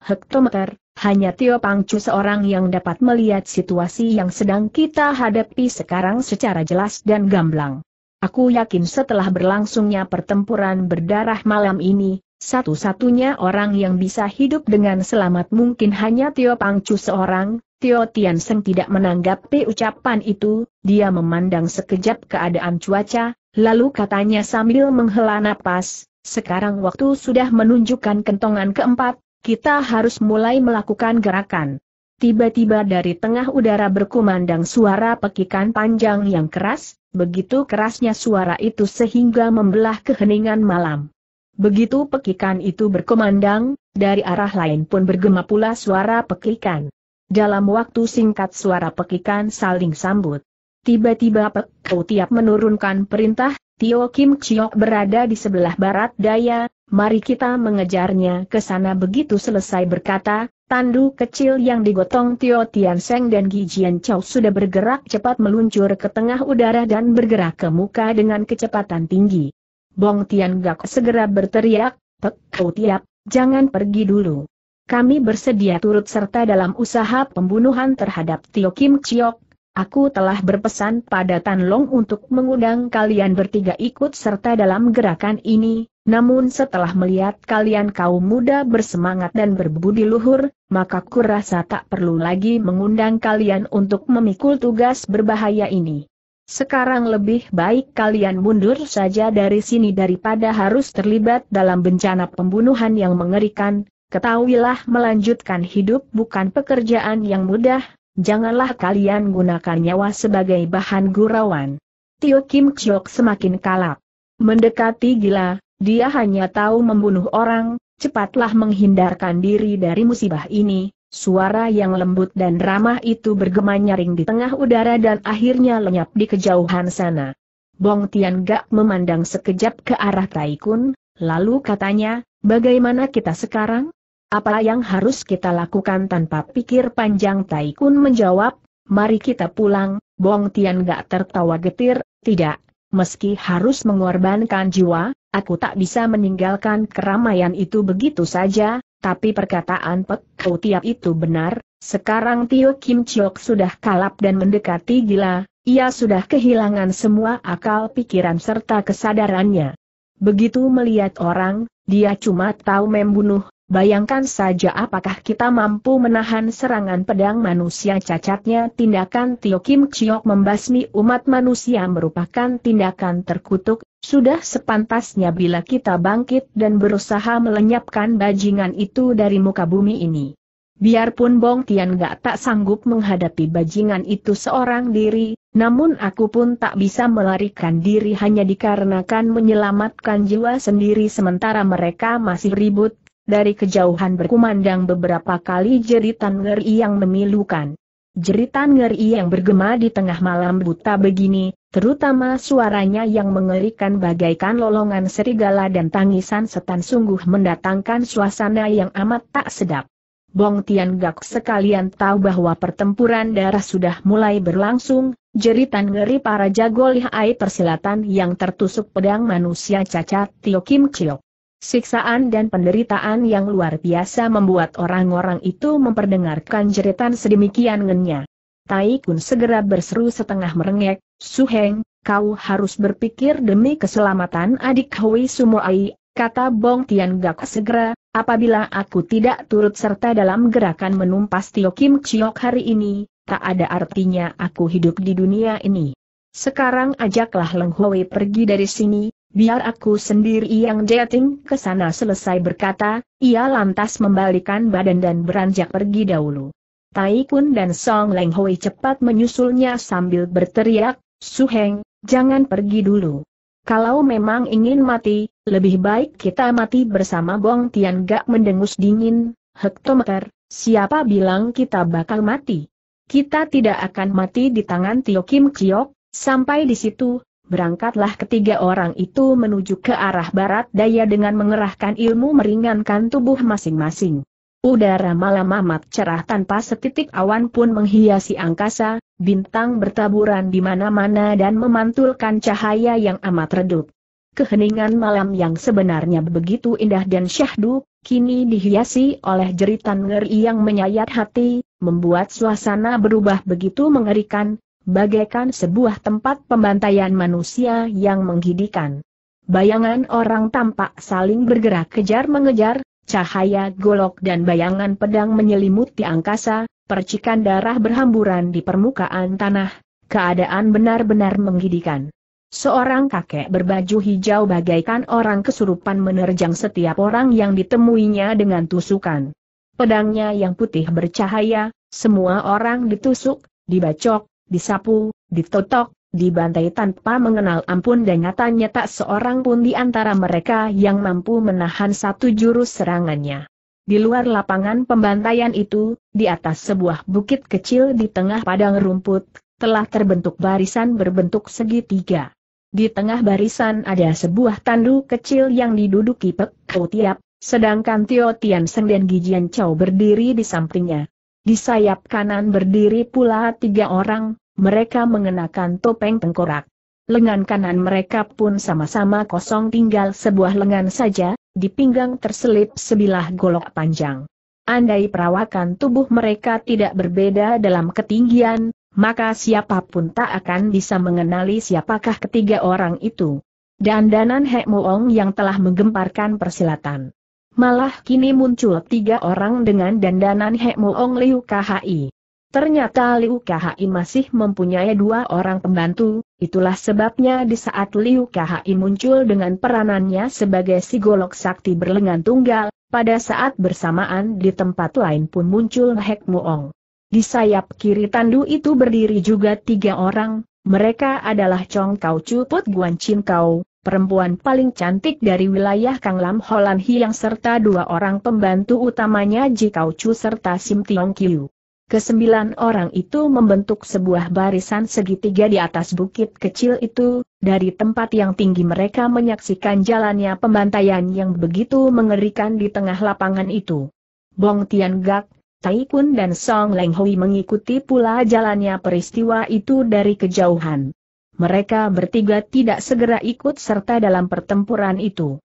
Hektometer, hanya Tio Pangcu seorang yang dapat melihat situasi yang sedang kita hadapi sekarang secara jelas dan gamblang. Aku yakin setelah berlangsungnya pertempuran berdarah malam ini, satu-satunya orang yang bisa hidup dengan selamat mungkin hanya Tio Pangcu seorang, Tio Tian Seng tidak menanggapi ucapan itu, dia memandang sekejap keadaan cuaca, lalu katanya sambil menghela napas, sekarang waktu sudah menunjukkan kentongan keempat, kita harus mulai melakukan gerakan. Tiba-tiba dari tengah udara berkumandang suara pekikan panjang yang keras, begitu kerasnya suara itu sehingga membelah keheningan malam. Begitu pekikan itu berkumandang, dari arah lain pun bergema pula suara pekikan. Dalam waktu singkat suara pekikan saling sambut. Tiba-tiba Pek Tiap menurunkan perintah, Tio Kim Chiok berada di sebelah barat daya, mari kita mengejarnya ke sana begitu selesai berkata, tandu kecil yang digotong Tio Tian Seng dan Gi Jian Chow sudah bergerak cepat meluncur ke tengah udara dan bergerak ke muka dengan kecepatan tinggi. Bong Tian Gak segera berteriak, Pek Kau Tiap, jangan pergi dulu kami bersedia turut serta dalam usaha pembunuhan terhadap Tio Kim Chiok, Aku telah berpesan pada Tan Long untuk mengundang kalian bertiga ikut serta dalam gerakan ini, namun setelah melihat kalian kaum muda bersemangat dan berbudi luhur, maka kurasa tak perlu lagi mengundang kalian untuk memikul tugas berbahaya ini. Sekarang lebih baik kalian mundur saja dari sini daripada harus terlibat dalam bencana pembunuhan yang mengerikan, Ketahuilah melanjutkan hidup bukan pekerjaan yang mudah, janganlah kalian gunakan nyawa sebagai bahan gurauan. Tio Kim Chok semakin kalap. Mendekati gila, dia hanya tahu membunuh orang, cepatlah menghindarkan diri dari musibah ini. Suara yang lembut dan ramah itu bergema nyaring di tengah udara dan akhirnya lenyap di kejauhan sana. Bong Tian Gak memandang sekejap ke arah Taikun, lalu katanya, bagaimana kita sekarang? Apa yang harus kita lakukan tanpa pikir panjang Taikun menjawab, mari kita pulang, Bong Tian gak tertawa getir, tidak, meski harus mengorbankan jiwa, aku tak bisa meninggalkan keramaian itu begitu saja, tapi perkataan Pek Kau Tiap itu benar, sekarang Tio Kim Chok sudah kalap dan mendekati gila, ia sudah kehilangan semua akal pikiran serta kesadarannya. Begitu melihat orang, dia cuma tahu membunuh, Bayangkan saja apakah kita mampu menahan serangan pedang manusia cacatnya tindakan Tio Kim Chiok membasmi umat manusia merupakan tindakan terkutuk, sudah sepantasnya bila kita bangkit dan berusaha melenyapkan bajingan itu dari muka bumi ini. Biarpun Bong Tian gak tak sanggup menghadapi bajingan itu seorang diri, namun aku pun tak bisa melarikan diri hanya dikarenakan menyelamatkan jiwa sendiri sementara mereka masih ribut dari kejauhan berkumandang beberapa kali jeritan ngeri yang memilukan. Jeritan ngeri yang bergema di tengah malam buta begini, terutama suaranya yang mengerikan bagaikan lolongan serigala dan tangisan setan sungguh mendatangkan suasana yang amat tak sedap. Bong Tian Gak sekalian tahu bahwa pertempuran darah sudah mulai berlangsung, jeritan ngeri para jago lihai persilatan yang tertusuk pedang manusia cacat Tio Kim Chiok. Siksaan dan penderitaan yang luar biasa membuat orang-orang itu memperdengarkan jeritan sedemikian ngenya. Tai Kun segera berseru setengah merengek, Suheng, kau harus berpikir demi keselamatan adik Hui Sumoai, kata Bong Tian Gak segera, apabila aku tidak turut serta dalam gerakan menumpas Tio Kim Chiok hari ini, tak ada artinya aku hidup di dunia ini. Sekarang ajaklah Leng Hui pergi dari sini, biar aku sendiri yang jetting ke sana selesai berkata, ia lantas membalikan badan dan beranjak pergi dahulu. Tai Kun dan Song Leng Hui cepat menyusulnya sambil berteriak, Suheng, jangan pergi dulu. Kalau memang ingin mati, lebih baik kita mati bersama Bong Tian Gak mendengus dingin, hektometer, siapa bilang kita bakal mati? Kita tidak akan mati di tangan Tio Kim Chiok, sampai di situ, Berangkatlah ketiga orang itu menuju ke arah barat daya dengan mengerahkan ilmu meringankan tubuh masing-masing. Udara malam amat cerah tanpa setitik awan pun menghiasi angkasa, bintang bertaburan di mana-mana dan memantulkan cahaya yang amat redup. Keheningan malam yang sebenarnya begitu indah dan syahdu, kini dihiasi oleh jeritan ngeri yang menyayat hati, membuat suasana berubah begitu mengerikan, bagaikan sebuah tempat pembantaian manusia yang menggidikan. Bayangan orang tampak saling bergerak kejar-mengejar, cahaya golok dan bayangan pedang menyelimuti angkasa, percikan darah berhamburan di permukaan tanah, keadaan benar-benar menggidikan. Seorang kakek berbaju hijau bagaikan orang kesurupan menerjang setiap orang yang ditemuinya dengan tusukan. Pedangnya yang putih bercahaya, semua orang ditusuk, dibacok, disapu, ditotok, dibantai tanpa mengenal ampun dan nyatanya tak seorang pun di antara mereka yang mampu menahan satu jurus serangannya. Di luar lapangan pembantaian itu, di atas sebuah bukit kecil di tengah padang rumput, telah terbentuk barisan berbentuk segitiga. Di tengah barisan ada sebuah tandu kecil yang diduduki Pek Tiap, sedangkan Tio Tian Seng dan Gijian Chow berdiri di sampingnya. Di sayap kanan berdiri pula tiga orang, mereka mengenakan topeng tengkorak. Lengan kanan mereka pun sama-sama kosong tinggal sebuah lengan saja, di pinggang terselip sebilah golok panjang. Andai perawakan tubuh mereka tidak berbeda dalam ketinggian, maka siapapun tak akan bisa mengenali siapakah ketiga orang itu. Dandanan Hek Moong yang telah menggemparkan persilatan. Malah kini muncul tiga orang dengan dandanan Hekmoong Liu Khi. Ternyata Liu Khi masih mempunyai dua orang pembantu, itulah sebabnya di saat Liu Khi muncul dengan peranannya sebagai si golok sakti berlengan tunggal, pada saat bersamaan di tempat lain pun muncul Hek Muong. Di sayap kiri tandu itu berdiri juga tiga orang, mereka adalah Chong Kau Chu Guan Chin Kau, perempuan paling cantik dari wilayah Kang Lam Holan Hiang serta dua orang pembantu utamanya Ji Kau Chu serta Sim Tiong Kiu. Kesembilan orang itu membentuk sebuah barisan segitiga di atas bukit kecil itu, dari tempat yang tinggi mereka menyaksikan jalannya pembantaian yang begitu mengerikan di tengah lapangan itu. Bong Tian Gak, Tai Kun dan Song Leng Hui mengikuti pula jalannya peristiwa itu dari kejauhan mereka bertiga tidak segera ikut serta dalam pertempuran itu.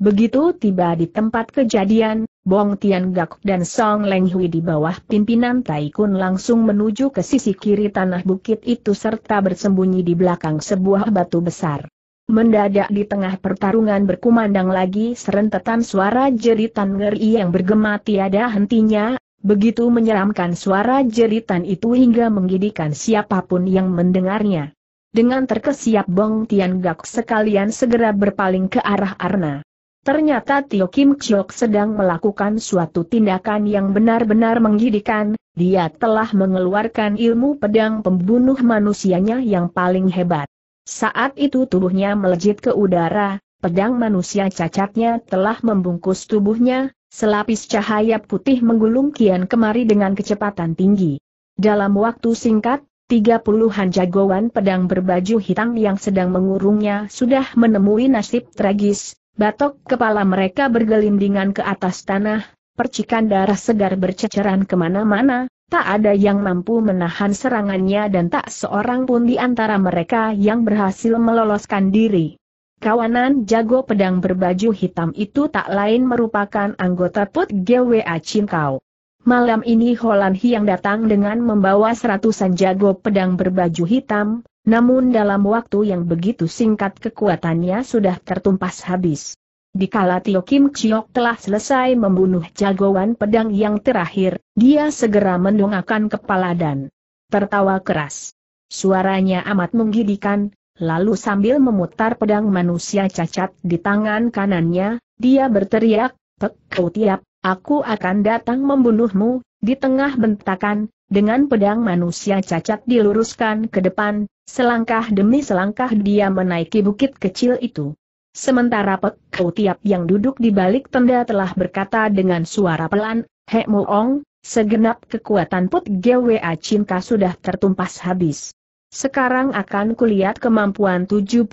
Begitu tiba di tempat kejadian, Bong Tian Gak dan Song Leng Hui di bawah pimpinan Tai Kun langsung menuju ke sisi kiri tanah bukit itu serta bersembunyi di belakang sebuah batu besar. Mendadak di tengah pertarungan berkumandang lagi serentetan suara jeritan ngeri yang bergema tiada hentinya, begitu menyeramkan suara jeritan itu hingga menggidikan siapapun yang mendengarnya. Dengan terkesiap Bong Tian Gak sekalian segera berpaling ke arah Arna. Ternyata Tio Kim Chok sedang melakukan suatu tindakan yang benar-benar menggidikan, dia telah mengeluarkan ilmu pedang pembunuh manusianya yang paling hebat. Saat itu tubuhnya melejit ke udara, pedang manusia cacatnya telah membungkus tubuhnya, selapis cahaya putih menggulung kian kemari dengan kecepatan tinggi. Dalam waktu singkat, Tiga puluhan jagoan pedang berbaju hitam yang sedang mengurungnya sudah menemui nasib tragis, batok kepala mereka bergelindingan ke atas tanah, percikan darah segar berceceran kemana-mana, tak ada yang mampu menahan serangannya dan tak seorang pun di antara mereka yang berhasil meloloskan diri. Kawanan jago pedang berbaju hitam itu tak lain merupakan anggota Put GWA Cinkau. Malam ini Holan Hiang datang dengan membawa seratusan jago pedang berbaju hitam, namun dalam waktu yang begitu singkat kekuatannya sudah tertumpas habis. Dikala Tio Kim Chiok telah selesai membunuh jagoan pedang yang terakhir, dia segera mendongakkan kepala dan tertawa keras. Suaranya amat menggidikan, lalu sambil memutar pedang manusia cacat di tangan kanannya, dia berteriak, Tek Kau Tiap, Aku akan datang membunuhmu, di tengah bentakan, dengan pedang manusia cacat diluruskan ke depan, selangkah demi selangkah dia menaiki bukit kecil itu. Sementara Pek Kau Tiap yang duduk di balik tenda telah berkata dengan suara pelan, Hek Muong, segenap kekuatan Put Gwa Cinka sudah tertumpas habis. Sekarang akan kulihat kemampuan 72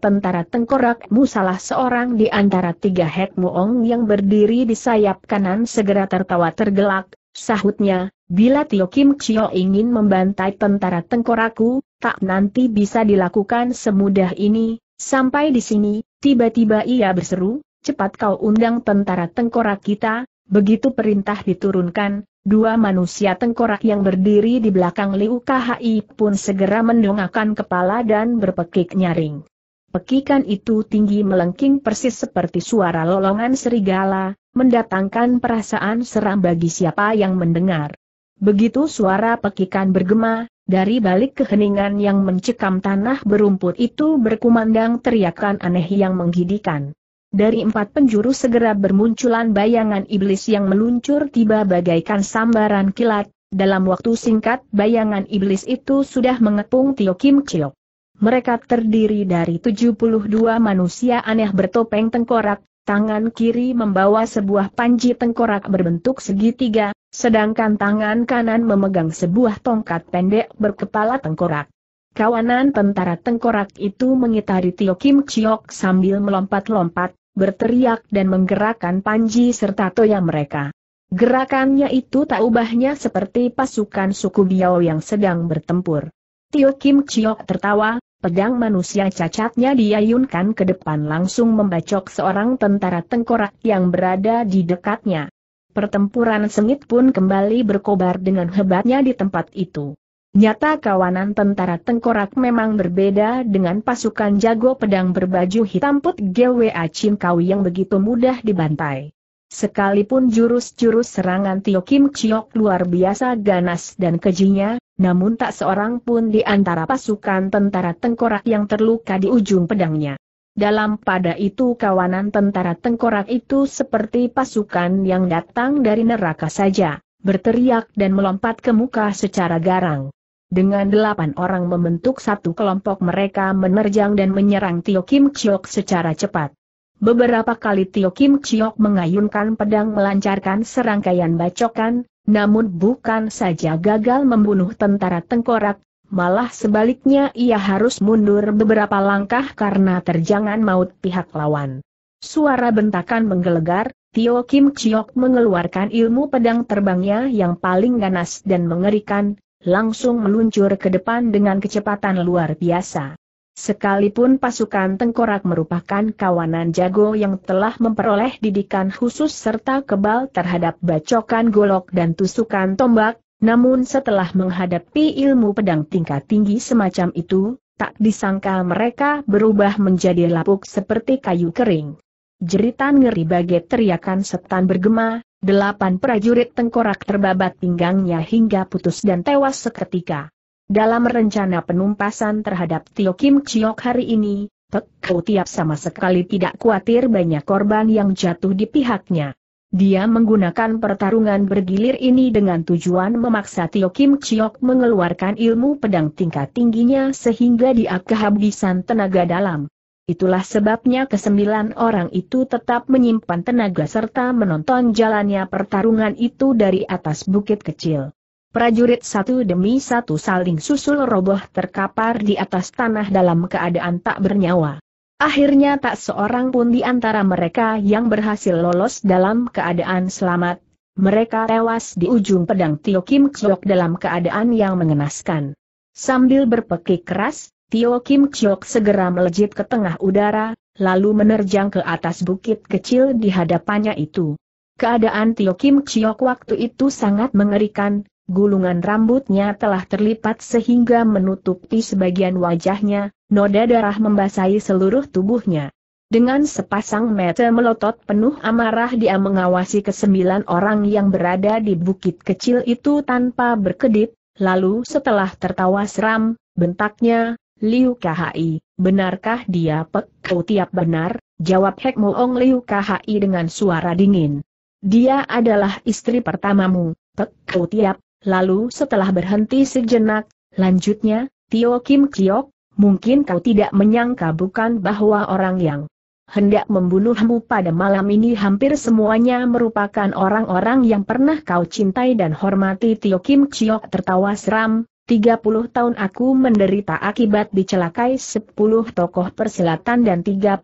tentara tengkorakmu salah seorang di antara tiga Hek Muong yang berdiri di sayap kanan segera tertawa tergelak, sahutnya, bila Tio Kim Chio ingin membantai tentara tengkorakku, tak nanti bisa dilakukan semudah ini, sampai di sini, tiba-tiba ia berseru, cepat kau undang tentara tengkorak kita, begitu perintah diturunkan, Dua manusia tengkorak yang berdiri di belakang Liu Kahai pun segera mendongakkan kepala dan berpekik nyaring. Pekikan itu tinggi melengking persis seperti suara lolongan serigala, mendatangkan perasaan seram bagi siapa yang mendengar. Begitu suara pekikan bergema, dari balik keheningan yang mencekam tanah berumput itu berkumandang teriakan aneh yang menggidikan. Dari empat penjuru segera bermunculan bayangan iblis yang meluncur tiba bagaikan sambaran kilat, dalam waktu singkat bayangan iblis itu sudah mengepung Tio Kim Chiu. Mereka terdiri dari 72 manusia aneh bertopeng tengkorak, tangan kiri membawa sebuah panji tengkorak berbentuk segitiga, sedangkan tangan kanan memegang sebuah tongkat pendek berkepala tengkorak. Kawanan tentara tengkorak itu mengitari Tio Kim Chiok sambil melompat-lompat, berteriak dan menggerakkan panji serta toya mereka. Gerakannya itu tak ubahnya seperti pasukan suku Biao yang sedang bertempur. Tio Kim Chiok tertawa, pedang manusia cacatnya diayunkan ke depan langsung membacok seorang tentara tengkorak yang berada di dekatnya. Pertempuran sengit pun kembali berkobar dengan hebatnya di tempat itu. Nyata kawanan tentara tengkorak memang berbeda dengan pasukan jago pedang berbaju hitam put GWA Chin Kau yang begitu mudah dibantai. Sekalipun jurus-jurus serangan Tio Kim Chiok luar biasa ganas dan kejinya, namun tak seorang pun di antara pasukan tentara tengkorak yang terluka di ujung pedangnya. Dalam pada itu kawanan tentara tengkorak itu seperti pasukan yang datang dari neraka saja, berteriak dan melompat ke muka secara garang. Dengan delapan orang membentuk satu kelompok mereka menerjang dan menyerang Tio Kim Chiok secara cepat. Beberapa kali Tio Kim Chiok mengayunkan pedang melancarkan serangkaian bacokan, namun bukan saja gagal membunuh tentara tengkorak, malah sebaliknya ia harus mundur beberapa langkah karena terjangan maut pihak lawan. Suara bentakan menggelegar, Tio Kim Chiok mengeluarkan ilmu pedang terbangnya yang paling ganas dan mengerikan, langsung meluncur ke depan dengan kecepatan luar biasa. Sekalipun pasukan tengkorak merupakan kawanan jago yang telah memperoleh didikan khusus serta kebal terhadap bacokan golok dan tusukan tombak, namun setelah menghadapi ilmu pedang tingkat tinggi semacam itu, tak disangka mereka berubah menjadi lapuk seperti kayu kering. Jeritan ngeri bagai teriakan setan bergema, Delapan prajurit tengkorak terbabat pinggangnya hingga putus dan tewas seketika. Dalam rencana penumpasan terhadap Tio Kim Chiok hari ini, Pek Kau Tiap sama sekali tidak khawatir banyak korban yang jatuh di pihaknya. Dia menggunakan pertarungan bergilir ini dengan tujuan memaksa Tio Kim Chiok mengeluarkan ilmu pedang tingkat tingginya sehingga dia kehabisan tenaga dalam. Itulah sebabnya kesembilan orang itu tetap menyimpan tenaga serta menonton jalannya pertarungan itu dari atas bukit kecil. Prajurit satu demi satu saling susul roboh terkapar di atas tanah dalam keadaan tak bernyawa. Akhirnya tak seorang pun di antara mereka yang berhasil lolos dalam keadaan selamat. Mereka tewas di ujung pedang Tio Kim Kyok dalam keadaan yang mengenaskan. Sambil berpekik keras, Tio Kim Chok segera melejit ke tengah udara, lalu menerjang ke atas bukit kecil di hadapannya itu. Keadaan Tio Kim Chok waktu itu sangat mengerikan, gulungan rambutnya telah terlipat sehingga menutupi sebagian wajahnya, noda darah membasahi seluruh tubuhnya. Dengan sepasang mata melotot penuh amarah dia mengawasi kesembilan orang yang berada di bukit kecil itu tanpa berkedip, lalu setelah tertawa seram, bentaknya, Liu Khi, benarkah dia pek kau tiap benar? Jawab Hek Moong Liu Khi dengan suara dingin. Dia adalah istri pertamamu, pek kau tiap. Lalu setelah berhenti sejenak, lanjutnya, Tio Kim Kiok, mungkin kau tidak menyangka bukan bahwa orang yang hendak membunuhmu pada malam ini hampir semuanya merupakan orang-orang yang pernah kau cintai dan hormati Tio Kim Chiok tertawa seram, 30 tahun aku menderita akibat dicelakai 10 tokoh persilatan dan 33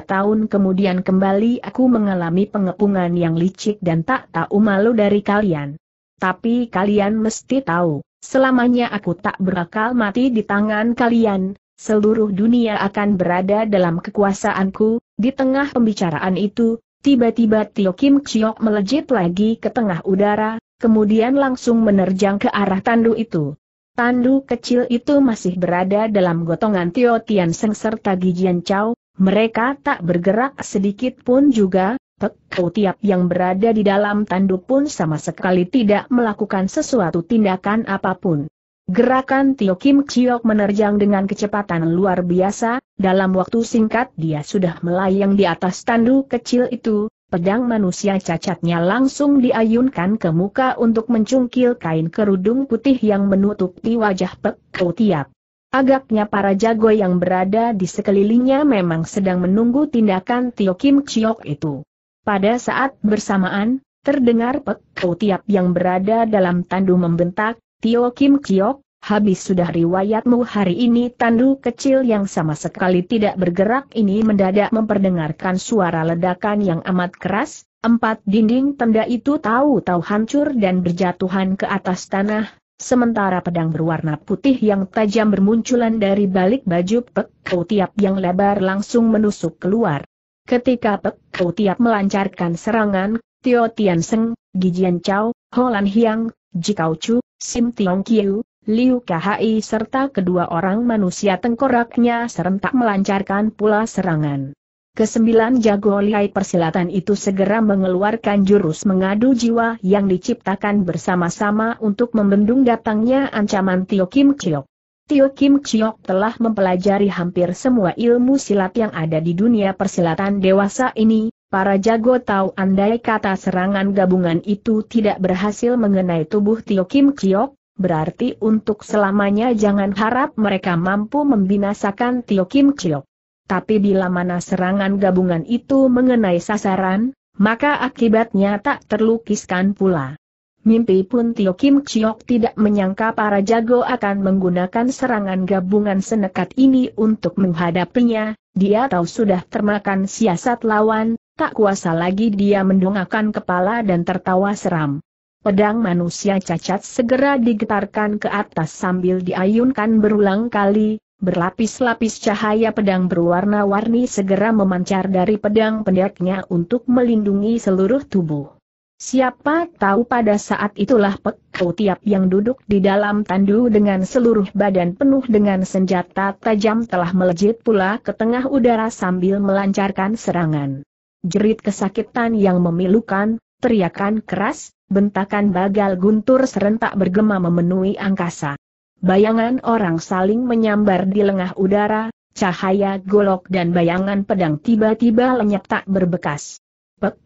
tahun kemudian kembali aku mengalami pengepungan yang licik dan tak tahu malu dari kalian. Tapi kalian mesti tahu, selamanya aku tak berakal mati di tangan kalian, seluruh dunia akan berada dalam kekuasaanku, di tengah pembicaraan itu, tiba-tiba Tio Kim Chiok melejit lagi ke tengah udara, kemudian langsung menerjang ke arah tandu itu. Tandu kecil itu masih berada dalam gotongan Tio Tian Seng serta Gijian Chow, mereka tak bergerak sedikit pun juga, Pekau oh, tiap yang berada di dalam tandu pun sama sekali tidak melakukan sesuatu tindakan apapun. Gerakan Tio Kim Chiok menerjang dengan kecepatan luar biasa, dalam waktu singkat dia sudah melayang di atas tandu kecil itu, pedang manusia cacatnya langsung diayunkan ke muka untuk mencungkil kain kerudung putih yang menutupi wajah Pek Kau Tiap. Agaknya para jago yang berada di sekelilingnya memang sedang menunggu tindakan Tio Kim Chiok itu. Pada saat bersamaan, terdengar Pek Kau Tiap yang berada dalam tandu membentak, Tio Kim Kiok, habis sudah riwayatmu hari ini tandu kecil yang sama sekali tidak bergerak ini mendadak memperdengarkan suara ledakan yang amat keras, empat dinding tenda itu tahu-tahu hancur dan berjatuhan ke atas tanah, sementara pedang berwarna putih yang tajam bermunculan dari balik baju pekau Kau Tiap yang lebar langsung menusuk keluar. Ketika pekau Tiap melancarkan serangan, Tio Tian Seng, Gijian Chow, Holan Hiang, Jikau Chu, Sim Tiong Kiu, Liu Khi serta kedua orang manusia tengkoraknya serentak melancarkan pula serangan. Kesembilan jago lihai persilatan itu segera mengeluarkan jurus mengadu jiwa yang diciptakan bersama-sama untuk membendung datangnya ancaman Tio Kim Chiok. Tio Kim Chiok telah mempelajari hampir semua ilmu silat yang ada di dunia persilatan dewasa ini, Para jago tahu andai kata serangan gabungan itu tidak berhasil mengenai tubuh Tio Kim Kiok, berarti untuk selamanya jangan harap mereka mampu membinasakan Tio Kim Kiok. Tapi bila mana serangan gabungan itu mengenai sasaran, maka akibatnya tak terlukiskan pula. Mimpi pun Tio Kim Chiok tidak menyangka para jago akan menggunakan serangan gabungan senekat ini untuk menghadapinya, dia tahu sudah termakan siasat lawan, Tak kuasa lagi dia mendongakkan kepala dan tertawa seram. Pedang manusia cacat segera digetarkan ke atas sambil diayunkan berulang kali, berlapis-lapis cahaya pedang berwarna-warni segera memancar dari pedang pendeknya untuk melindungi seluruh tubuh. Siapa tahu pada saat itulah pekau Tiap yang duduk di dalam tandu dengan seluruh badan penuh dengan senjata tajam telah melejit pula ke tengah udara sambil melancarkan serangan jerit kesakitan yang memilukan, teriakan keras, bentakan bagal guntur serentak bergema memenuhi angkasa. Bayangan orang saling menyambar di lengah udara, cahaya golok dan bayangan pedang tiba-tiba lenyap tak berbekas.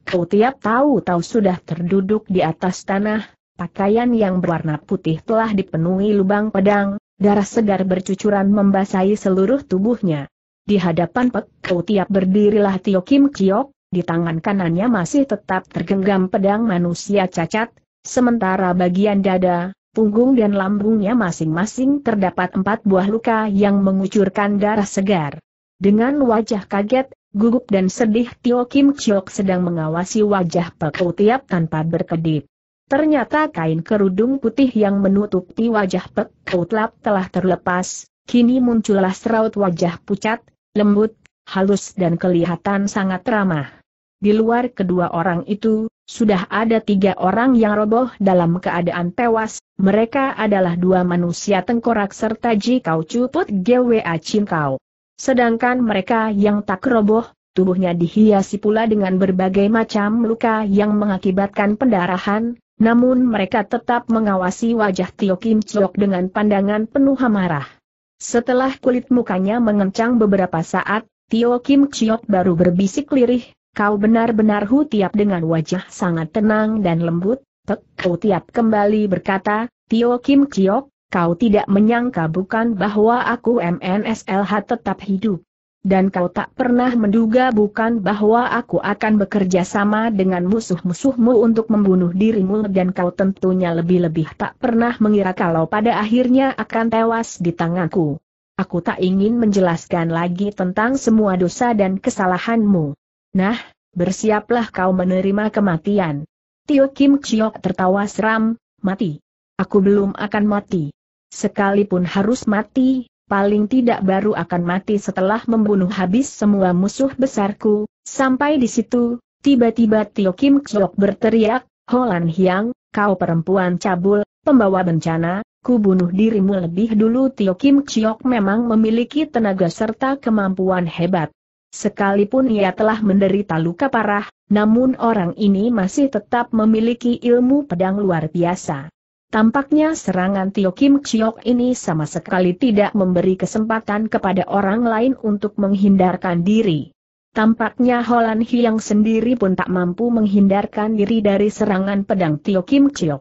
Kau tiap tahu-tahu sudah terduduk di atas tanah, pakaian yang berwarna putih telah dipenuhi lubang pedang, darah segar bercucuran membasahi seluruh tubuhnya. Di hadapan Kau tiap berdirilah Tio Kim Kiok, di tangan kanannya masih tetap tergenggam pedang manusia cacat, sementara bagian dada, punggung dan lambungnya masing-masing terdapat empat buah luka yang mengucurkan darah segar. Dengan wajah kaget, gugup dan sedih Tio Kim Chok sedang mengawasi wajah Pak Tiap tanpa berkedip. Ternyata kain kerudung putih yang menutupi wajah Pek Tiap telah terlepas, kini muncullah seraut wajah pucat, lembut, halus dan kelihatan sangat ramah. Di luar kedua orang itu, sudah ada tiga orang yang roboh dalam keadaan tewas, mereka adalah dua manusia tengkorak serta Ji Kau Cuput Gwa Chin Kau. Sedangkan mereka yang tak roboh, tubuhnya dihiasi pula dengan berbagai macam luka yang mengakibatkan pendarahan, namun mereka tetap mengawasi wajah Tio Kim Chok dengan pandangan penuh amarah. Setelah kulit mukanya mengencang beberapa saat, Tio Kim Chiok baru berbisik lirih, Kau benar-benar Hu Tiap dengan wajah sangat tenang dan lembut, Tek tiap kembali berkata, Tio Kim Chiok, kau tidak menyangka bukan bahwa aku MNSLH tetap hidup. Dan kau tak pernah menduga bukan bahwa aku akan bekerja sama dengan musuh-musuhmu untuk membunuh dirimu dan kau tentunya lebih-lebih tak pernah mengira kalau pada akhirnya akan tewas di tanganku. Aku tak ingin menjelaskan lagi tentang semua dosa dan kesalahanmu. Nah, bersiaplah kau menerima kematian. Tio Kim Chiok tertawa seram, mati. Aku belum akan mati. Sekalipun harus mati, paling tidak baru akan mati setelah membunuh habis semua musuh besarku. Sampai di situ, tiba-tiba Tio Kim Chiok berteriak, Holan Hiang, kau perempuan cabul, pembawa bencana, ku bunuh dirimu lebih dulu Tio Kim Chiok memang memiliki tenaga serta kemampuan hebat. Sekalipun ia telah menderita luka parah, namun orang ini masih tetap memiliki ilmu pedang luar biasa. Tampaknya serangan Tio Kim Chiok ini sama sekali tidak memberi kesempatan kepada orang lain untuk menghindarkan diri. Tampaknya Holan Hiang sendiri pun tak mampu menghindarkan diri dari serangan pedang Tio Kim Chiok.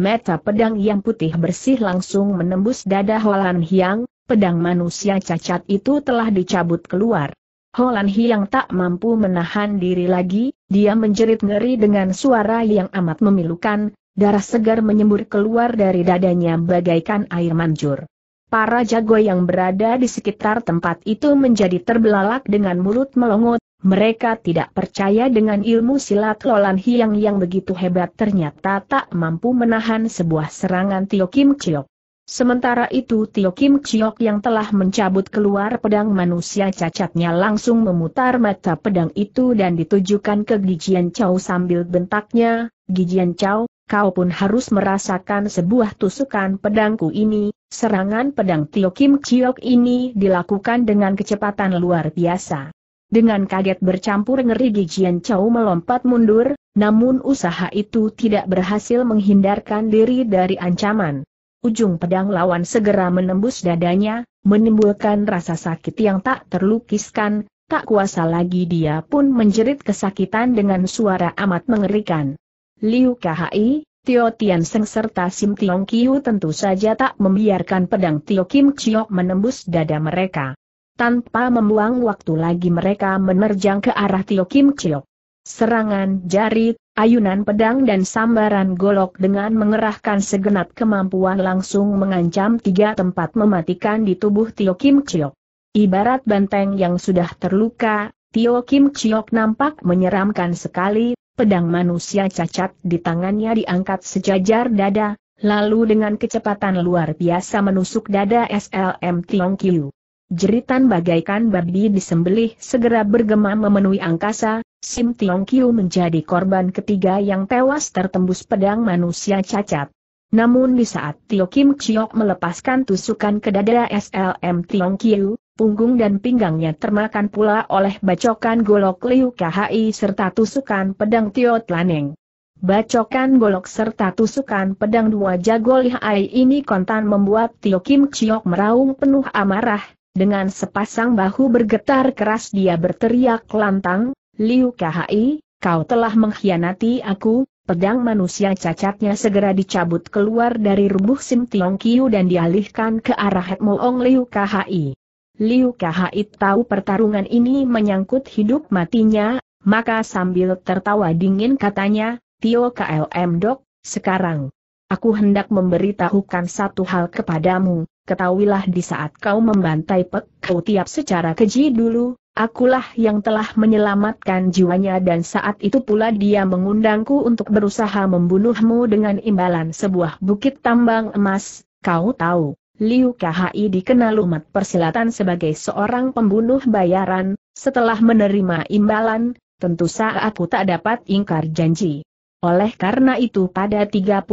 Meta pedang yang putih bersih langsung menembus dada Holan Hiang, pedang manusia cacat itu telah dicabut keluar. Holan Hiang tak mampu menahan diri lagi, dia menjerit ngeri dengan suara yang amat memilukan, darah segar menyembur keluar dari dadanya bagaikan air mancur. Para jago yang berada di sekitar tempat itu menjadi terbelalak dengan mulut melongot, mereka tidak percaya dengan ilmu silat Lolan Hiang yang begitu hebat ternyata tak mampu menahan sebuah serangan Tio Kim Chiok. Sementara itu Tio Kim Chiok yang telah mencabut keluar pedang manusia cacatnya langsung memutar mata pedang itu dan ditujukan ke Gijian Chow sambil bentaknya, Gijian Chow, kau pun harus merasakan sebuah tusukan pedangku ini, serangan pedang Tio Kim Chiok ini dilakukan dengan kecepatan luar biasa. Dengan kaget bercampur ngeri Gijian Chow melompat mundur, namun usaha itu tidak berhasil menghindarkan diri dari ancaman. Ujung pedang lawan segera menembus dadanya, menimbulkan rasa sakit yang tak terlukiskan, tak kuasa lagi dia pun menjerit kesakitan dengan suara amat mengerikan. Liu Kai, Tio Tian Seng serta Sim Tiong Kiu tentu saja tak membiarkan pedang Tio Kim Chiok menembus dada mereka. Tanpa membuang waktu lagi mereka menerjang ke arah Tio Kim Chiok. Serangan jari Ayunan pedang dan sambaran golok dengan mengerahkan segenap kemampuan langsung mengancam tiga tempat mematikan di tubuh Tio Kim Chiok. Ibarat banteng yang sudah terluka, Tio Kim Chiok nampak menyeramkan sekali, pedang manusia cacat di tangannya diangkat sejajar dada, lalu dengan kecepatan luar biasa menusuk dada SLM Tiong Kiu. Jeritan bagaikan babi disembelih segera bergema memenuhi angkasa, Sim Tiong Kiu menjadi korban ketiga yang tewas tertembus pedang manusia cacat. Namun di saat Tio Kim Chiok melepaskan tusukan ke dada SLM Tiong Kiu, punggung dan pinggangnya termakan pula oleh bacokan golok Liu KHI serta tusukan pedang Tio Tlaneng. Bacokan golok serta tusukan pedang dua jago lihai ini kontan membuat Tio Kim Chiok meraung penuh amarah, dengan sepasang bahu bergetar keras dia berteriak lantang, Liu Kahai, kau telah mengkhianati aku, pedang manusia cacatnya segera dicabut keluar dari rubuh Sim Tiong Kiu dan dialihkan ke arah Het Liu Kahai. Liu Kahai tahu pertarungan ini menyangkut hidup matinya, maka sambil tertawa dingin katanya, Tio KLM Dok, sekarang. Aku hendak memberitahukan satu hal kepadamu. Ketahuilah di saat kau membantai Pek Kau Tiap secara keji dulu, akulah yang telah menyelamatkan jiwanya dan saat itu pula dia mengundangku untuk berusaha membunuhmu dengan imbalan sebuah bukit tambang emas, kau tahu. Liu Khi dikenal umat persilatan sebagai seorang pembunuh bayaran, setelah menerima imbalan, tentu saat aku tak dapat ingkar janji. Oleh karena itu pada 33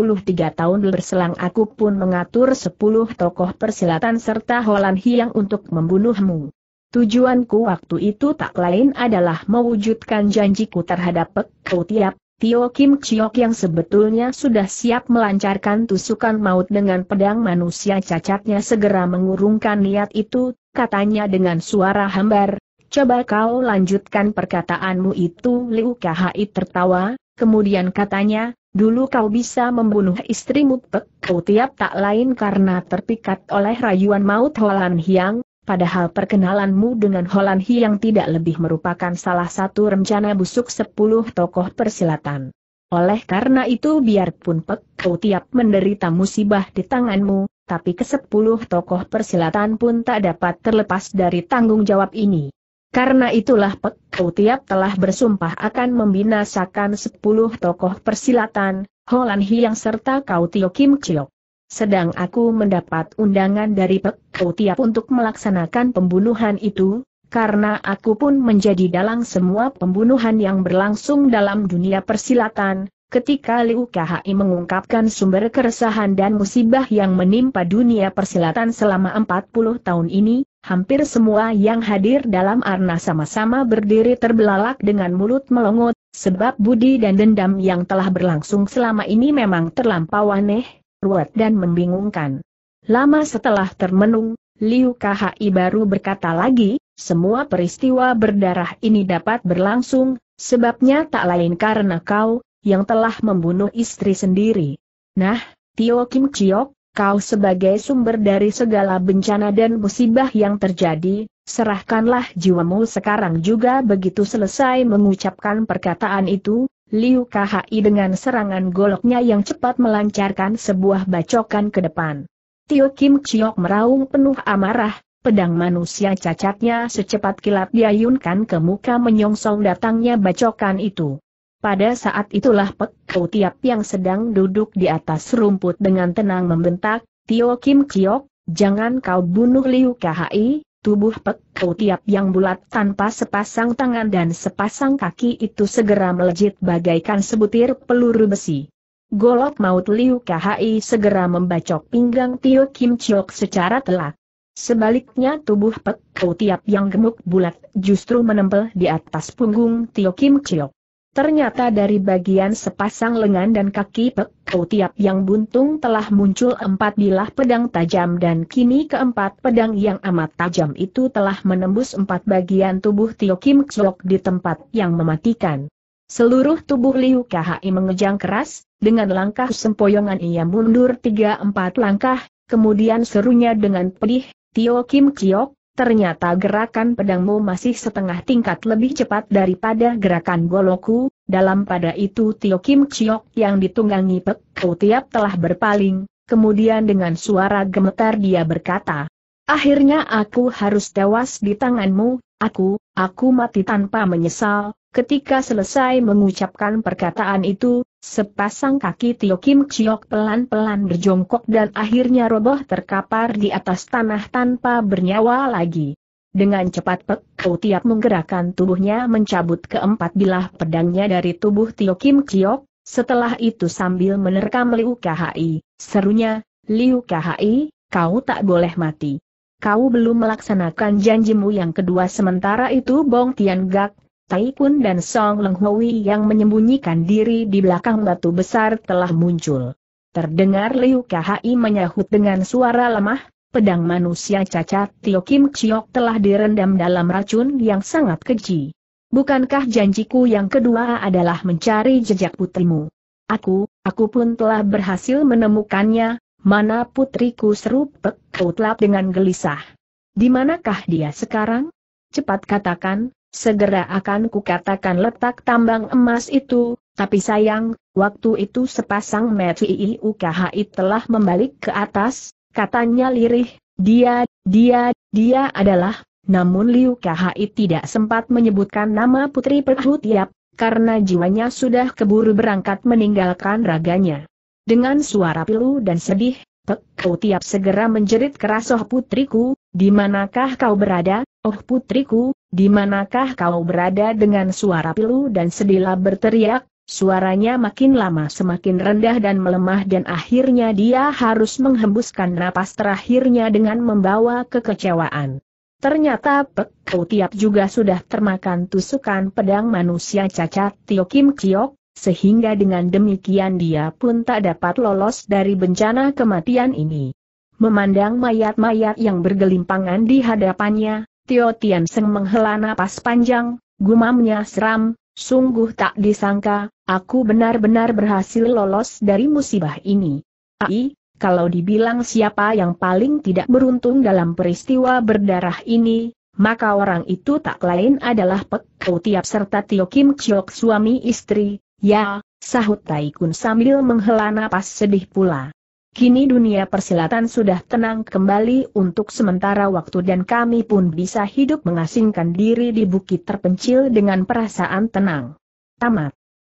tahun berselang aku pun mengatur 10 tokoh persilatan serta Holan Hiang untuk membunuhmu. Tujuanku waktu itu tak lain adalah mewujudkan janjiku terhadap Pek Tiap, Tio Kim Chiok yang sebetulnya sudah siap melancarkan tusukan maut dengan pedang manusia cacatnya segera mengurungkan niat itu, katanya dengan suara hambar, coba kau lanjutkan perkataanmu itu Liu Kahai tertawa, Kemudian katanya, dulu kau bisa membunuh istrimu Pek Kau tiap tak lain karena terpikat oleh rayuan maut Holan Hiang, padahal perkenalanmu dengan Holan Hiang tidak lebih merupakan salah satu rencana busuk sepuluh tokoh persilatan. Oleh karena itu biarpun Pek Kau tiap menderita musibah di tanganmu, tapi kesepuluh tokoh persilatan pun tak dapat terlepas dari tanggung jawab ini. Karena itulah Pek Kau Tiap telah bersumpah akan membinasakan sepuluh tokoh persilatan, Holan Hiang serta Kau Tio Kim Chiok. Sedang aku mendapat undangan dari Pek Kau Tiap untuk melaksanakan pembunuhan itu, karena aku pun menjadi dalang semua pembunuhan yang berlangsung dalam dunia persilatan, ketika Liu KHI mengungkapkan sumber keresahan dan musibah yang menimpa dunia persilatan selama 40 tahun ini, Hampir semua yang hadir dalam arna sama-sama berdiri terbelalak dengan mulut melongot, sebab budi dan dendam yang telah berlangsung selama ini memang terlampau aneh, ruwet dan membingungkan. Lama setelah termenung, Liu Kai baru berkata lagi, semua peristiwa berdarah ini dapat berlangsung, sebabnya tak lain karena kau, yang telah membunuh istri sendiri. Nah, Tio Kim Chiok, kau sebagai sumber dari segala bencana dan musibah yang terjadi, serahkanlah jiwamu sekarang juga begitu selesai mengucapkan perkataan itu, Liu Khi dengan serangan goloknya yang cepat melancarkan sebuah bacokan ke depan. Tio Kim Chiok meraung penuh amarah, pedang manusia cacatnya secepat kilat diayunkan ke muka menyongsong datangnya bacokan itu. Pada saat itulah Pek Tiap yang sedang duduk di atas rumput dengan tenang membentak, Tio Kim Kiok, jangan kau bunuh Liu Kahai, tubuh Pek Kau Tiap yang bulat tanpa sepasang tangan dan sepasang kaki itu segera melejit bagaikan sebutir peluru besi. Golok maut Liu Kahai segera membacok pinggang Tio Kim Kiok secara telak. Sebaliknya tubuh Pek Kau Tiap yang gemuk bulat justru menempel di atas punggung Tio Kim Kiok. Ternyata dari bagian sepasang lengan dan kaki Pek Kau Tiap yang buntung telah muncul empat bilah pedang tajam dan kini keempat pedang yang amat tajam itu telah menembus empat bagian tubuh Tio Kim Chok di tempat yang mematikan. Seluruh tubuh Liu Kai mengejang keras, dengan langkah sempoyongan ia mundur tiga empat langkah, kemudian serunya dengan pedih, Tio Kim Chiok, ternyata gerakan pedangmu masih setengah tingkat lebih cepat daripada gerakan goloku, dalam pada itu Tio Kim Chiok yang ditunggangi Pek Kau Tiap telah berpaling, kemudian dengan suara gemetar dia berkata, Akhirnya aku harus tewas di tanganmu, aku, aku mati tanpa menyesal, ketika selesai mengucapkan perkataan itu, Sepasang kaki Tio Kim Chiok pelan-pelan berjongkok dan akhirnya roboh terkapar di atas tanah tanpa bernyawa lagi. Dengan cepat Pek Kau Tiap menggerakkan tubuhnya mencabut keempat bilah pedangnya dari tubuh Tio Kim Chiok, setelah itu sambil menerkam Liu Khai, serunya, Liu Khai, kau tak boleh mati. Kau belum melaksanakan janjimu yang kedua sementara itu Bong Tian Gak Tai Kun dan Song Leng Hui yang menyembunyikan diri di belakang batu besar telah muncul. Terdengar Liu Kai menyahut dengan suara lemah, pedang manusia cacat Tio Kim Chiok telah direndam dalam racun yang sangat keji. Bukankah janjiku yang kedua adalah mencari jejak putrimu? Aku, aku pun telah berhasil menemukannya, mana putriku seru Pek Kautlap dengan gelisah. Di manakah dia sekarang? Cepat katakan, Segera akan kukatakan letak tambang emas itu, tapi sayang, waktu itu sepasang Meti UKHI telah membalik ke atas, katanya lirih, dia, dia, dia adalah, namun Liu KHI tidak sempat menyebutkan nama Putri Perhutiap, karena jiwanya sudah keburu berangkat meninggalkan raganya. Dengan suara pilu dan sedih, Kau tiap segera menjerit keras oh putriku, di manakah kau berada, oh putriku, di manakah kau berada dengan suara pilu dan sedila berteriak, suaranya makin lama semakin rendah dan melemah dan akhirnya dia harus menghembuskan napas terakhirnya dengan membawa kekecewaan. Ternyata Pek Kau Tiap juga sudah termakan tusukan pedang manusia cacat Tio Kim Kiok, sehingga dengan demikian dia pun tak dapat lolos dari bencana kematian ini. Memandang mayat-mayat yang bergelimpangan di hadapannya, Tio Tian Seng menghela napas panjang, gumamnya seram, sungguh tak disangka, aku benar-benar berhasil lolos dari musibah ini. Ai, kalau dibilang siapa yang paling tidak beruntung dalam peristiwa berdarah ini, maka orang itu tak lain adalah Pek Kau Tiap serta Tio Kim Chiok suami istri, Ya, sahut Taikun sambil menghela napas sedih pula. Kini dunia persilatan sudah tenang kembali untuk sementara waktu dan kami pun bisa hidup mengasingkan diri di bukit terpencil dengan perasaan tenang. Tamat.